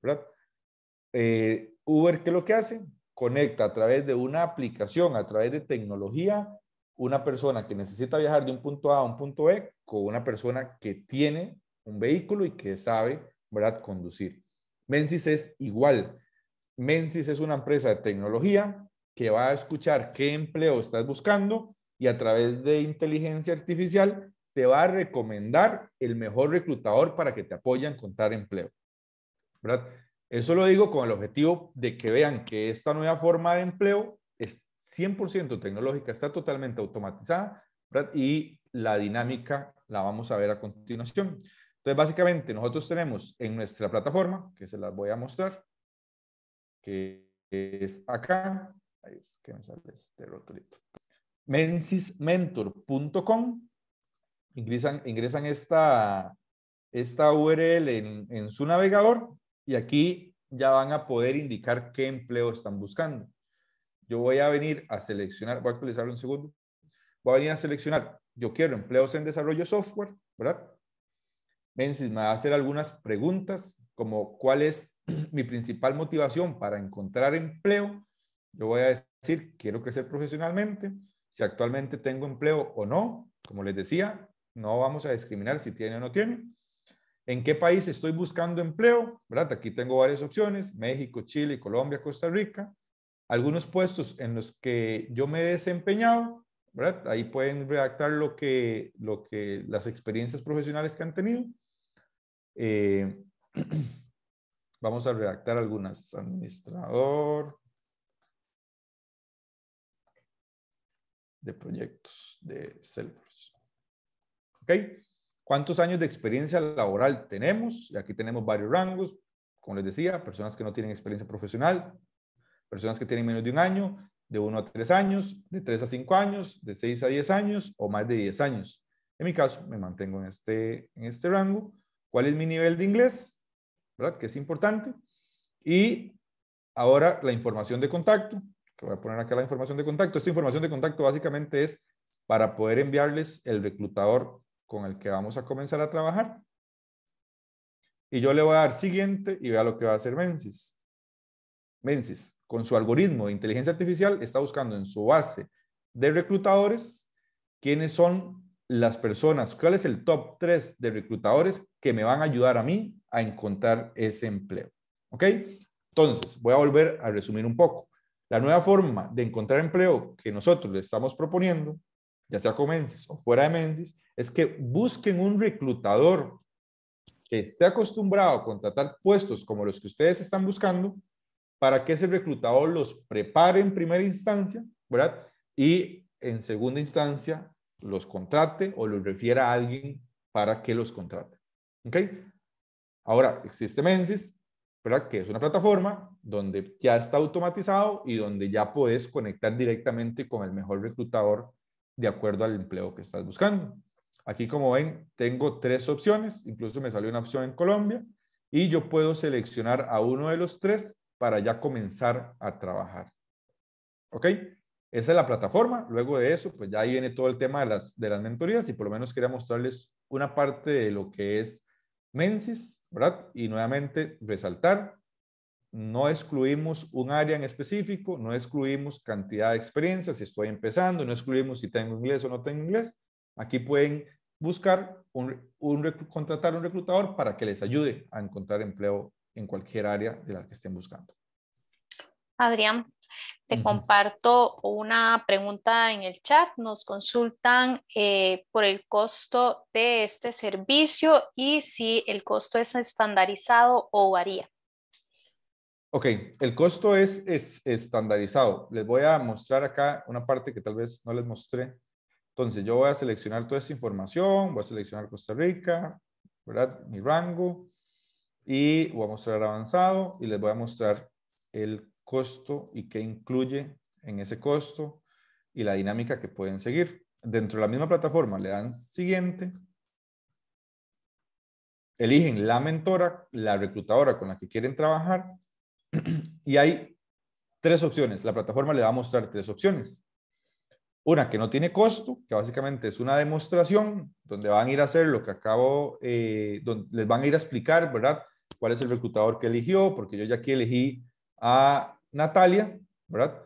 eh, Uber, ¿qué es lo que hace? Conecta a través de una aplicación, a través de tecnología, una persona que necesita viajar de un punto A a un punto B e con una persona que tiene un vehículo y que sabe, ¿verdad?, conducir. Mensis es igual. Mensis es una empresa de tecnología que va a escuchar qué empleo estás buscando y a través de inteligencia artificial te va a recomendar el mejor reclutador para que te apoye a encontrar empleo. ¿Verdad? Eso lo digo con el objetivo de que vean que esta nueva forma de empleo es, 100% tecnológica, está totalmente automatizada y la dinámica la vamos a ver a continuación. Entonces, básicamente, nosotros tenemos en nuestra plataforma, que se las voy a mostrar, que es acá, ahí es que me sale este rotulito, mensismentor.com, ingresan, ingresan esta, esta URL en su navegador y aquí ya van a poder indicar qué empleo están buscando. Yo voy a venir a seleccionar, voy a actualizarlo un segundo. Voy a venir a seleccionar, yo quiero empleos en desarrollo software, ¿verdad? me va a hacer algunas preguntas como cuál es mi principal motivación para encontrar empleo. Yo voy a decir, quiero crecer profesionalmente, si actualmente tengo empleo o no. Como les decía, no vamos a discriminar si tiene o no tiene. ¿En qué país estoy buscando empleo? ¿Verdad? Aquí tengo varias opciones, México, Chile, Colombia, Costa Rica algunos puestos en los que yo me he desempeñado, ¿verdad? Ahí pueden redactar lo que, lo que las experiencias profesionales que han tenido. Eh, vamos a redactar algunas. Administrador de proyectos de Salesforce. ¿Ok? ¿Cuántos años de experiencia laboral tenemos? Y aquí tenemos varios rangos. Como les decía, personas que no tienen experiencia profesional, Personas que tienen menos de un año, de 1 a 3 años, de 3 a 5 años, de 6 a 10 años o más de 10 años. En mi caso, me mantengo este, en este, rango. ¿Cuál es mi nivel de inglés? ¿Verdad? Que es importante. Y ahora la información de contacto, que voy a poner acá la información de contacto. Esta información de contacto básicamente es para poder enviarles el reclutador con el que vamos a comenzar a trabajar. Y yo le voy a dar siguiente y vea lo que va a hacer Mensis. Mensis, con su algoritmo de inteligencia artificial, está buscando en su base de reclutadores quiénes son las personas, cuál es el top 3 de reclutadores que me van a ayudar a mí a encontrar ese empleo. ¿Ok? Entonces, voy a volver a resumir un poco. La nueva forma de encontrar empleo que nosotros le estamos proponiendo, ya sea con Mensis o fuera de Mensis, es que busquen un reclutador que esté acostumbrado a contratar puestos como los que ustedes están buscando para que ese reclutador los prepare en primera instancia, ¿verdad? Y en segunda instancia los contrate o los refiera a alguien para que los contrate. ¿Ok? Ahora, existe Mensis, ¿verdad? Que es una plataforma donde ya está automatizado y donde ya puedes conectar directamente con el mejor reclutador de acuerdo al empleo que estás buscando. Aquí, como ven, tengo tres opciones, incluso me salió una opción en Colombia, y yo puedo seleccionar a uno de los tres para ya comenzar a trabajar. ¿Ok? Esa es la plataforma. Luego de eso, pues ya ahí viene todo el tema de las, de las mentorías y por lo menos quería mostrarles una parte de lo que es Mensis, ¿verdad? Y nuevamente resaltar, no excluimos un área en específico, no excluimos cantidad de experiencias, si estoy empezando, no excluimos si tengo inglés o no tengo inglés. Aquí pueden buscar, un, un, contratar un reclutador para que les ayude a encontrar empleo en cualquier área de la que estén buscando. Adrián, te comparto una pregunta en el chat. Nos consultan eh, por el costo de este servicio y si el costo es estandarizado o varía. Ok, el costo es, es, estandarizado. Les voy a mostrar acá una parte que tal vez no les mostré. Entonces, yo voy a seleccionar toda esta información, voy a seleccionar Costa Rica, ¿verdad? Mi rango, y voy a mostrar avanzado y les voy a mostrar el costo y qué incluye en ese costo y la dinámica que pueden seguir. Dentro de la misma plataforma le dan siguiente. Eligen la mentora, la reclutadora con la que quieren trabajar y hay tres opciones. La plataforma le va a mostrar tres opciones. Una que no tiene costo, que básicamente es una demostración donde van a ir a hacer lo que acabo, eh, donde les van a ir a explicar, ¿verdad? cuál es el reclutador que eligió, porque yo ya aquí elegí a Natalia, ¿verdad?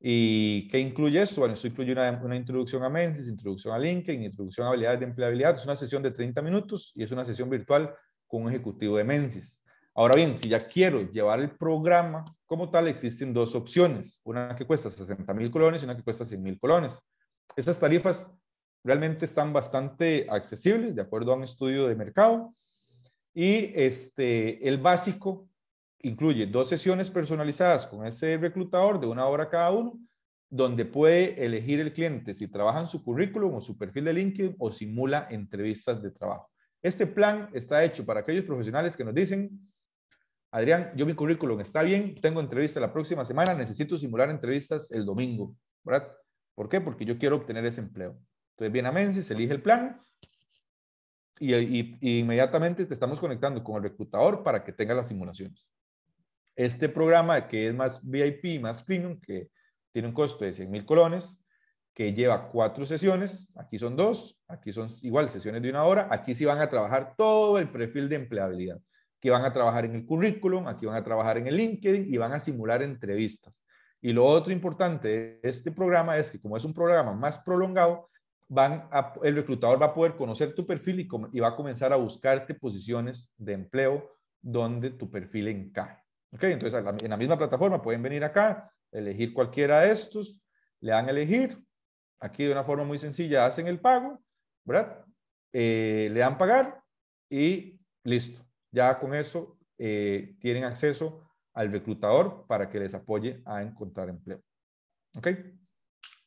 ¿Y qué incluye esto? Bueno, esto incluye una, una introducción a Mensis, introducción a LinkedIn, introducción a habilidades de empleabilidad. Es una sesión de 30 minutos y es una sesión virtual con un ejecutivo de Mensis. Ahora bien, si ya quiero llevar el programa como tal, existen dos opciones. Una que cuesta 60 mil colones y una que cuesta 100 mil colones. Estas tarifas realmente están bastante accesibles, de acuerdo a un estudio de mercado. Y este, el básico incluye dos sesiones personalizadas con ese reclutador de una hora cada uno, donde puede elegir el cliente si trabaja en su currículum o su perfil de LinkedIn o simula entrevistas de trabajo. Este plan está hecho para aquellos profesionales que nos dicen, Adrián, yo mi currículum está bien, tengo entrevista la próxima semana, necesito simular entrevistas el domingo, ¿verdad? ¿Por qué? Porque yo quiero obtener ese empleo. Entonces viene a Mensis, elige el plan y, inmediatamente te estamos conectando con el reclutador para que tenga las simulaciones. Este programa que es más VIP, más premium, que tiene un costo de 100 mil colones, que lleva cuatro sesiones, aquí son dos, aquí son igual sesiones de una hora, aquí sí van a trabajar todo el perfil de empleabilidad, que van a trabajar en el currículum, aquí van a trabajar en el LinkedIn y van a simular entrevistas. Y lo otro importante de este programa es que como es un programa más prolongado, van el reclutador va a poder conocer tu perfil y, va a comenzar a buscarte posiciones de empleo donde tu perfil encaje. Entonces, en la misma plataforma pueden venir acá, elegir cualquiera de estos, le dan a elegir, aquí de una forma muy sencilla hacen el pago, ¿verdad? Eh, le dan pagar y listo. Ya con eso eh, tienen acceso al reclutador para que les apoye a encontrar empleo. ¿Ok?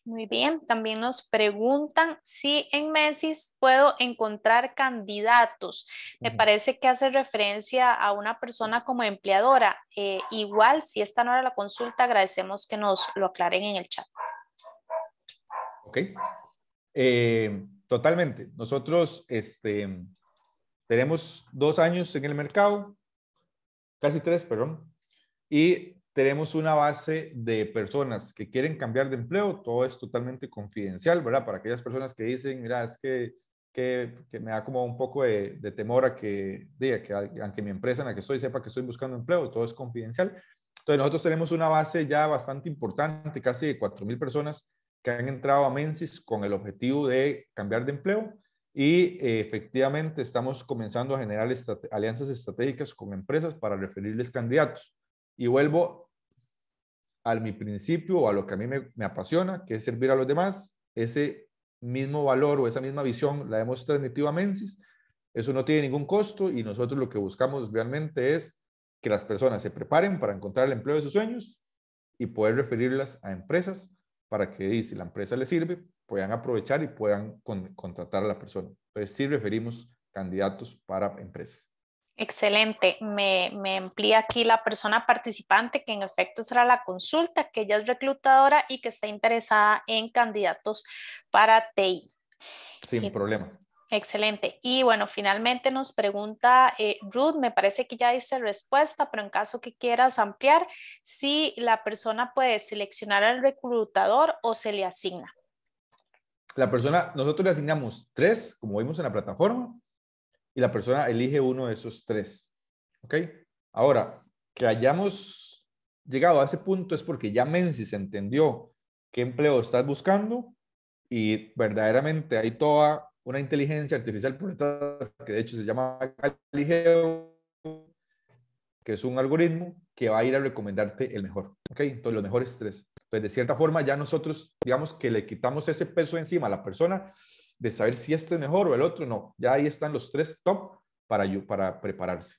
Muy bien, también nos preguntan si en MESIS puedo encontrar candidatos. Me parece que hace referencia a una persona como empleadora. Eh, igual, si esta no era la consulta, agradecemos que nos lo aclaren en el chat. Ok. Eh, totalmente. Nosotros este, tenemos dos años en el mercado, casi tres, perdón, y tenemos una base de personas que quieren cambiar de empleo. Todo es totalmente confidencial, ¿verdad? Para aquellas personas que dicen, mira, es que, que, me da como un poco de, temor a que diga que aunque mi empresa en la que estoy sepa que estoy buscando empleo, todo es confidencial. Entonces nosotros tenemos una base ya bastante importante, casi de 4.000 personas que han entrado a Mensis con el objetivo de cambiar de empleo y eh, efectivamente estamos comenzando a generar alianzas estratégicas con empresas para referirles candidatos y vuelvo al mi principio o a lo que a mí me, apasiona, que es servir a los demás, ese mismo valor o esa misma visión la hemos transmitido a Mensis, eso no tiene ningún costo y nosotros lo que buscamos realmente es que las personas se preparen para encontrar el empleo de sus sueños y poder referirlas a empresas para que si la empresa les sirve, puedan aprovechar y puedan contratar a la persona. Entonces, sí referimos candidatos para empresas. Excelente. Me, me, amplía aquí la persona participante, que en efecto será la consulta, que ella es reclutadora y que está interesada en candidatos para TI. Sin problema. Excelente. Y bueno, finalmente nos pregunta eh, Ruth, me parece que ya dice respuesta, pero en caso que quieras ampliar, si la persona puede seleccionar al reclutador o se le asigna. La persona, nosotros le asignamos tres, como vimos en la plataforma, y la persona elige uno de esos tres. ¿Ok? Ahora, que hayamos llegado a ese punto es porque ya se entendió qué empleo estás buscando y verdaderamente hay toda una inteligencia artificial que de hecho se llama que es un algoritmo que va a ir a recomendarte el mejor, ¿ok? Entonces, los mejores tres. Entonces, de cierta forma, ya nosotros, digamos que le quitamos ese peso encima a la persona de saber si este es mejor o el otro, no. Ya ahí están los tres top para, para prepararse.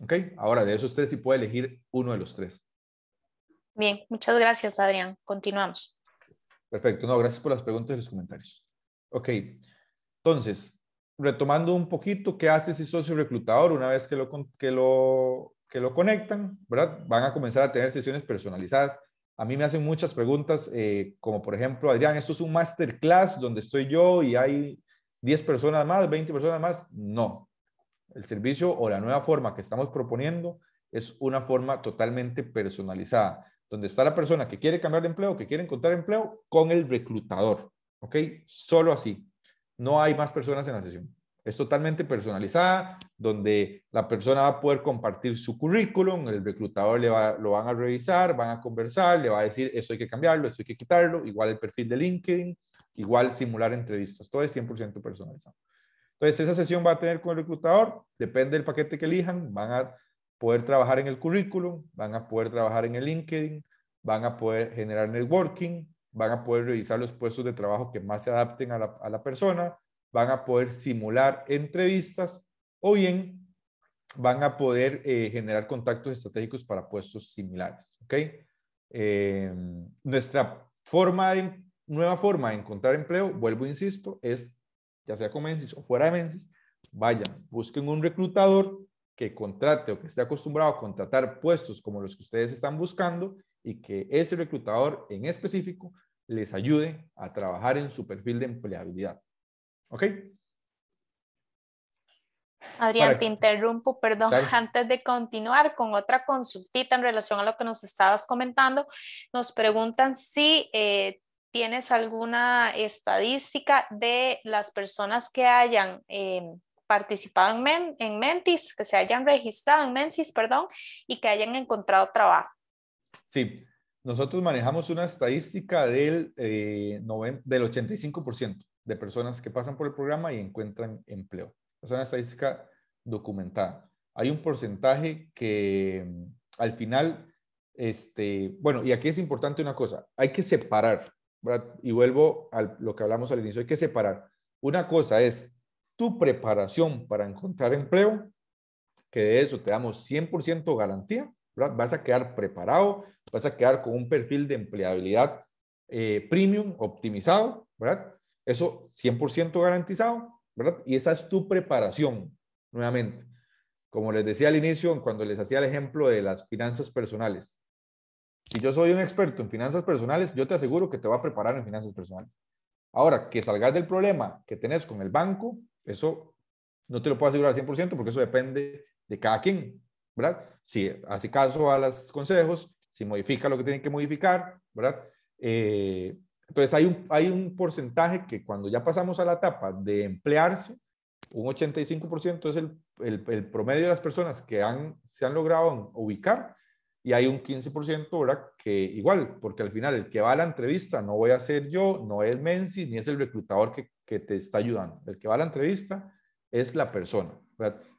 ¿Ok? Ahora, de esos tres sí puede elegir uno de los tres. Bien, muchas gracias, Adrián. Continuamos. Perfecto. No, gracias por las preguntas y los comentarios. Ok. Entonces, retomando un poquito, ¿qué hace ese socio reclutador una vez que lo, que lo, que lo conectan? ¿verdad? Van a comenzar a tener sesiones personalizadas a mí me hacen muchas preguntas, eh, como por ejemplo, Adrián, ¿esto es un masterclass donde estoy yo y hay 10 personas más, 20 personas más? No. El servicio o la nueva forma que estamos proponiendo es una forma totalmente personalizada, donde está la persona que quiere cambiar de empleo, que quiere encontrar empleo, con el reclutador. ¿Ok? Solo así. No hay más personas en la sesión. Es totalmente personalizada, donde la persona va a poder compartir su currículum, el reclutador le va, lo van a revisar, van a conversar, le va a decir, esto hay que cambiarlo, esto hay que quitarlo, igual el perfil de LinkedIn, igual simular entrevistas, todo es 100% personalizado. Entonces, esa sesión va a tener con el reclutador, depende del paquete que elijan, van a poder trabajar en el currículum, van a poder trabajar en el LinkedIn, van a poder generar networking, van a poder revisar los puestos de trabajo que más se adapten a la, a la persona, van a poder simular entrevistas o bien van a poder eh, generar contactos estratégicos para puestos similares. ¿ok? Em, nuestra forma de, nueva forma de encontrar empleo, vuelvo, e insisto, es ya sea con Mensis o fuera de Mensis, vayan, busquen un reclutador que contrate o que esté acostumbrado a contratar puestos como los que ustedes están buscando y que ese reclutador en específico les ayude a trabajar en su perfil de empleabilidad. ¿Ok? Adrián, te interrumpo, perdón, antes de continuar con otra consultita en relación a lo que nos estabas comentando, nos preguntan si eh, tienes alguna estadística de las personas que hayan em, participado en, Mentis, que se hayan registrado en Mentis, perdón, y que hayan encontrado trabajo. Sí, nosotros manejamos una estadística del, eh, del 85% de personas que pasan por el programa y encuentran empleo. Es una estadística documentada. Hay un porcentaje que mm, al final, este, bueno, y aquí es importante una cosa, hay que separar, ¿verdad? y vuelvo a lo que hablamos al inicio, hay que separar. Una cosa es tu preparación para encontrar empleo, que de eso te damos 100% garantía, ¿verdad? vas a quedar preparado, vas a quedar con un perfil de empleabilidad eh, premium optimizado, ¿verdad? Eso 100% garantizado, ¿verdad? Y esa es tu preparación, nuevamente. Como les decía al inicio, cuando les hacía el ejemplo de las finanzas personales. Si yo soy un experto en finanzas personales, yo te aseguro que te va a preparar en finanzas personales. Ahora, que salgas del problema que tenés con el banco, eso no te lo puedo asegurar al 100% porque eso depende de cada quien, ¿verdad? Si hace caso a los consejos, si modifica lo que tiene que modificar, ¿verdad? Eh, entonces hay un, hay un porcentaje que cuando ya pasamos a la etapa de emplearse, un 85% es el, el, promedio de las personas que han, se han logrado ubicar y hay un 15%, ¿verdad? Que igual, porque al final el que va a la entrevista no voy a ser yo, no es Menzi, ni es el reclutador que, que te está ayudando. El que va a la entrevista es la persona.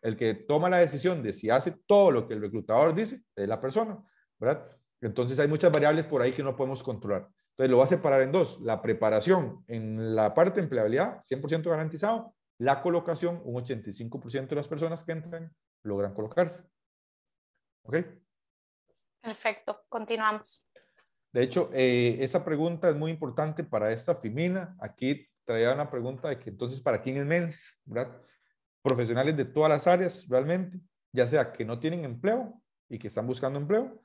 El que toma la decisión de si hace todo lo que el reclutador dice es la persona. ¿verdad? Entonces hay muchas variables por ahí que no podemos controlar. Entonces lo va a separar en dos, la preparación en la parte de empleabilidad, 100% garantizado, la colocación, un 85% de las personas que entran logran colocarse. ¿Ok? Perfecto, continuamos. De hecho, eh, esa pregunta es muy importante para esta FIMINA. Aquí traía una pregunta de que entonces, ¿para quienes es MENS? ¿Verdad? Profesionales de todas las áreas realmente, ya sea que no tienen empleo y que están buscando empleo,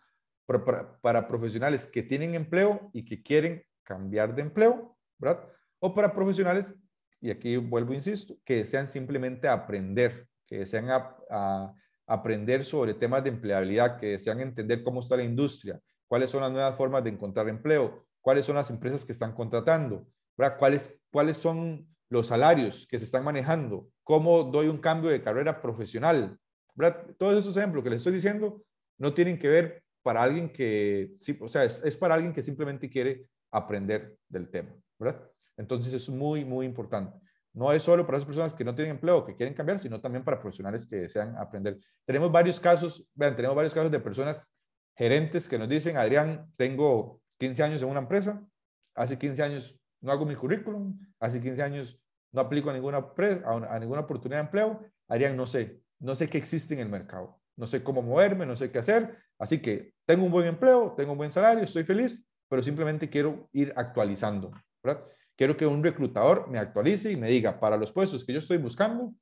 para, profesionales que tienen empleo y que quieren cambiar de empleo, ¿verdad? O para profesionales, y aquí vuelvo, insisto, que desean simplemente aprender, que desean a, aprender sobre temas de empleabilidad, que desean entender cómo está la industria, cuáles son las nuevas formas de encontrar empleo, cuáles son las empresas que están contratando, ¿verdad? ¿Cuáles, cuáles son los salarios que se están manejando, cómo doy un cambio de carrera profesional. ¿verdad? Todos esos ejemplos que les estoy diciendo no tienen que ver para alguien que, sí, o sea, es, para alguien que simplemente quiere aprender del tema, ¿verdad? Entonces es muy, muy importante. No es solo para esas personas que no tienen empleo, que quieren cambiar, sino también para profesionales que desean aprender. Tenemos varios casos, vean, tenemos varios casos de personas gerentes que nos dicen, Adrián, tengo 15 años en una empresa, hace 15 años no hago mi currículum, hace 15 años no aplico a ninguna, a ninguna oportunidad de empleo, Adrián, no sé, no sé qué existe en el mercado, no sé cómo moverme, no sé qué hacer, Así que tengo un buen empleo, tengo un buen salario, estoy feliz, pero simplemente quiero ir actualizando. Quiero que un reclutador me actualice y me diga para los puestos que yo estoy buscando,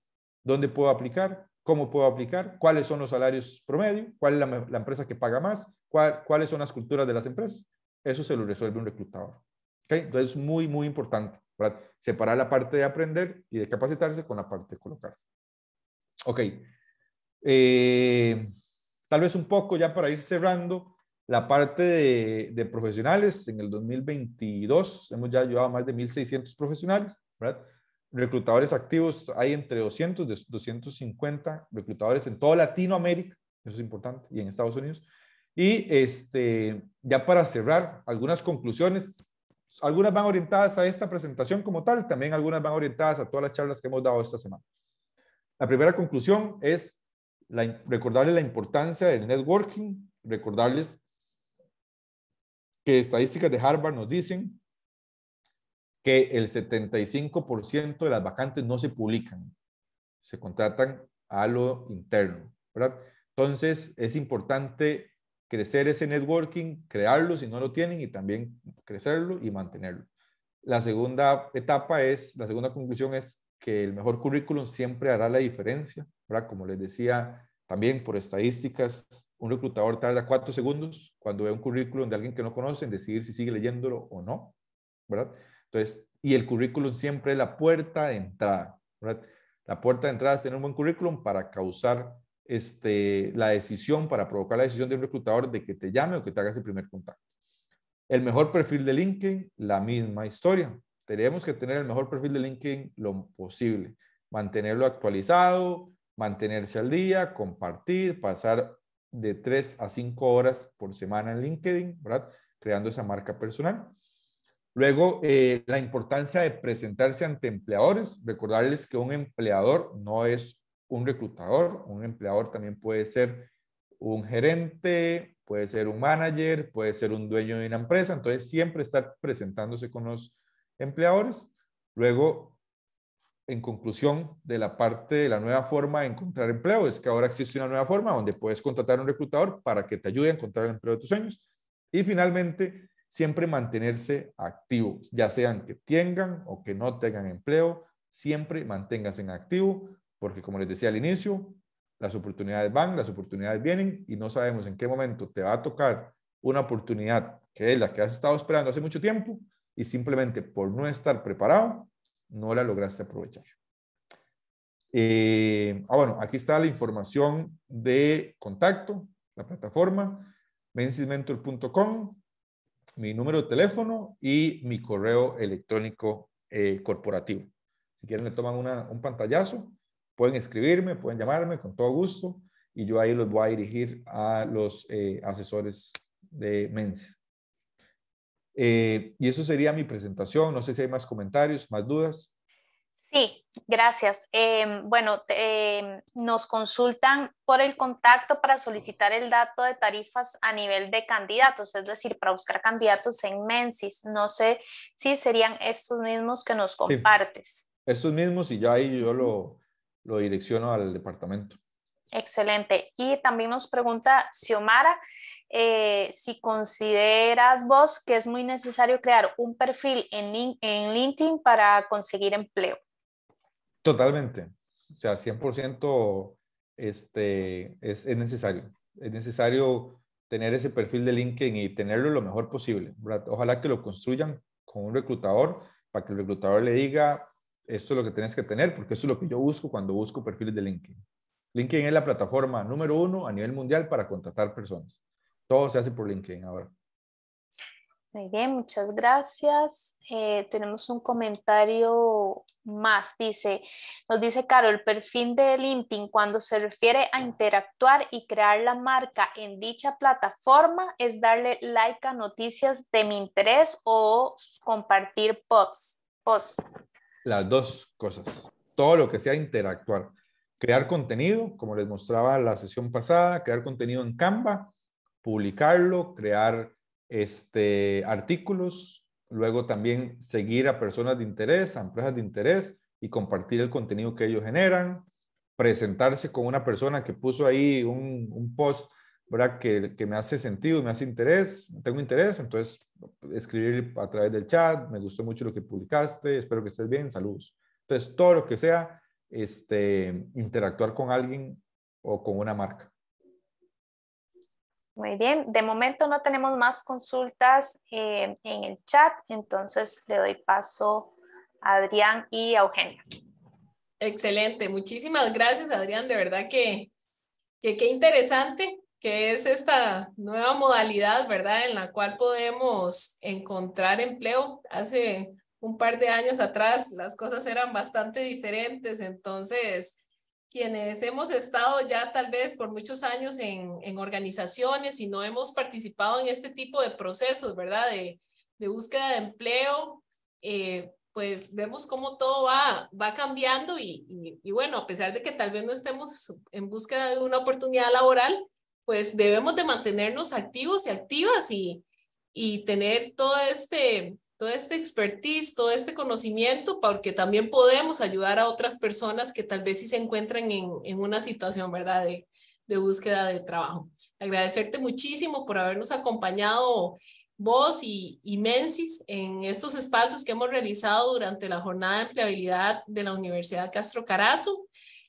dónde puedo aplicar, cómo puedo aplicar, cuáles son los salarios promedio, cuál es la, empresa que paga más, cuáles son las culturas de las empresas. Eso se lo resuelve un reclutador. Entonces es muy, muy importante separar la parte de aprender y de capacitarse con la parte de colocarse. Ok. Eh, Tal vez un poco ya para ir cerrando la parte de, profesionales. En el 2022 hemos ya llevado más de 1.600 profesionales, ¿verdad? Reclutadores activos hay entre 200 y 250 reclutadores en toda Latinoamérica, eso es importante, y en Estados Unidos. Y este, ya para cerrar, algunas conclusiones algunas van orientadas a esta presentación como tal, también algunas van orientadas a todas las charlas que hemos dado esta semana. La primera conclusión es recordarles la importancia del networking, recordarles que estadísticas de Harvard nos dicen que el 75% de las vacantes no se publican, se contratan a lo interno, ¿verdad? Entonces es importante crecer ese networking, crearlo si no lo tienen y también crecerlo y mantenerlo. La segunda etapa es, la segunda conclusión es que el mejor currículum siempre hará la diferencia, ¿verdad? Como les decía, también por estadísticas, un reclutador tarda cuatro segundos cuando ve un currículum de alguien que no conoce en decidir si sigue leyéndolo o no, ¿verdad? Entonces, y el currículum siempre es la puerta de entrada, ¿verdad? La puerta de entrada es tener un buen currículum para causar este, la decisión, para provocar la decisión de un reclutador de que te llame o que te haga el primer contacto. El mejor perfil de LinkedIn, la misma historia. Tenemos que tener el mejor perfil de LinkedIn lo posible, mantenerlo actualizado, mantenerse al día, compartir, pasar de 3 a 5 horas por semana en LinkedIn, ¿verdad? Creando esa marca personal. Luego, eh, la importancia de presentarse ante empleadores, recordarles que un empleador no es un reclutador, un empleador también puede ser un gerente, puede ser un manager, puede ser un dueño de una empresa, entonces siempre estar presentándose con los empleadores. Luego, en conclusión de la parte de la nueva forma de encontrar empleo, es que ahora existe una nueva forma donde puedes contratar a un reclutador para que te ayude a encontrar el empleo de tus sueños. Y finalmente, siempre mantenerse activo, ya sean que tengan o que no tengan empleo, siempre manténganse en activo, porque como les decía al inicio, las oportunidades van, las oportunidades vienen y no sabemos en qué momento te va a tocar una oportunidad que es la que has estado esperando hace mucho tiempo y simplemente por no estar preparado, no la lograste aprovechar. Eh, ah, bueno, aquí está la información de contacto, la plataforma, mensismentor.com, mi número de teléfono y mi correo electrónico eh, corporativo. Si quieren, le toman un pantallazo, pueden escribirme, pueden llamarme con todo gusto y yo ahí los voy a dirigir a los eh, asesores de Mensis. Eh, y eso sería mi presentación. No sé si hay más comentarios, más dudas. Sí, gracias. Em, bueno, em, nos consultan por el contacto para solicitar el dato de tarifas a nivel de candidatos, es decir, para buscar candidatos en Mensis. No sé si serían estos mismos que nos compartes. estos mismos y ya ahí yo lo, lo direcciono al departamento. Excelente. Y también nos pregunta Xiomara eh, si consideras vos que es muy necesario crear un perfil en, en LinkedIn para conseguir empleo. Totalmente, o sea, 100% este, es, es necesario. Es necesario tener ese perfil de LinkedIn y tenerlo lo mejor posible. Ojalá que lo construyan con un reclutador para que el reclutador le diga, esto es lo que tienes que tener, porque eso es lo que yo busco cuando busco perfiles de LinkedIn. LinkedIn es la plataforma número uno a nivel mundial para contratar personas. Todo se hace por LinkedIn ahora. Muy bien, muchas gracias. Eh, tenemos un comentario más. Dice, nos dice Carol, el perfil de LinkedIn cuando se refiere a interactuar y crear la marca en dicha plataforma es darle like a noticias de mi interés o compartir posts. posts. Las dos cosas. Todo lo que sea interactuar. Crear contenido, como les mostraba la sesión pasada, crear contenido en Canva publicarlo, crear este, artículos, luego también seguir a personas de interés, a empresas de interés y compartir el contenido que ellos generan, presentarse con una persona que puso ahí un, post, ¿verdad? Que, que, me hace sentido, me hace interés, tengo interés, entonces escribir a través del chat, me gustó mucho lo que publicaste, espero que estés bien, saludos. Entonces, todo lo que sea, este, interactuar con alguien o con una marca. Muy bien, de momento no tenemos más consultas eh, en el chat, entonces le doy paso a Adrián y a Eugenia. Excelente, muchísimas gracias Adrián, de verdad que qué interesante que es esta nueva modalidad, ¿verdad? En la cual podemos encontrar empleo. Hace un par de años atrás las cosas eran bastante diferentes, entonces quienes hemos estado ya tal vez por muchos años en, en organizaciones y no hemos participado en este tipo de procesos, ¿verdad? De, búsqueda de empleo, eh, pues vemos cómo todo va, va cambiando y, bueno, a pesar de que tal vez no estemos en búsqueda de una oportunidad laboral, pues debemos de mantenernos activos y activas y, y tener todo este todo este expertise, todo este conocimiento, porque también podemos ayudar a otras personas que tal vez sí se encuentran en, una situación, ¿verdad?, de, búsqueda de trabajo. Agradecerte muchísimo por habernos acompañado vos y, y, Mensis en estos espacios que hemos realizado durante la jornada de empleabilidad de la Universidad Castro Carazo.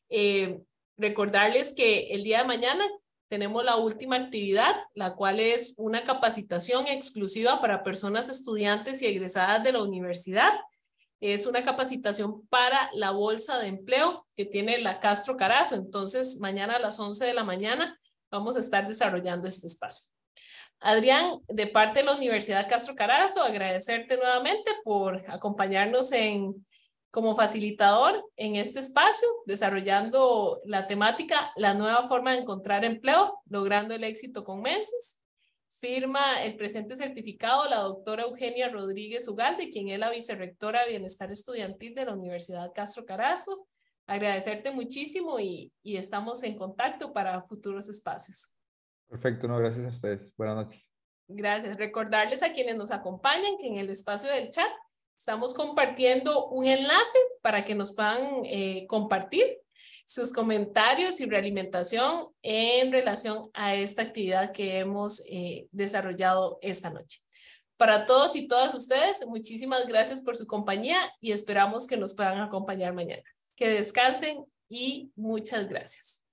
Eh, recordarles que el día de mañana tenemos la última actividad, la cual es una capacitación exclusiva para personas estudiantes y egresadas de la universidad. Es una capacitación para la bolsa de empleo que tiene la Castro Carazo. Entonces, mañana a las 11 de la mañana vamos a estar desarrollando este espacio. Adrián, de parte de la Universidad Castro Carazo, agradecerte nuevamente por acompañarnos en como facilitador en este espacio, desarrollando la temática La nueva forma de encontrar empleo, logrando el éxito con meses, Firma el presente certificado la doctora Eugenia Rodríguez Ugalde, quien es la vicerrectora de Bienestar Estudiantil de la Universidad Castro Carazo. Agradecerte muchísimo y, estamos en contacto para futuros espacios. Perfecto, no, gracias a ustedes. Buenas noches. Gracias. Recordarles a quienes nos acompañan que en el espacio del chat Estamos compartiendo un enlace para que nos puedan eh, compartir sus comentarios y realimentación en relación a esta actividad que hemos eh, desarrollado esta noche. Para todos y todas ustedes, muchísimas gracias por su compañía y esperamos que nos puedan acompañar mañana. Que descansen y muchas gracias.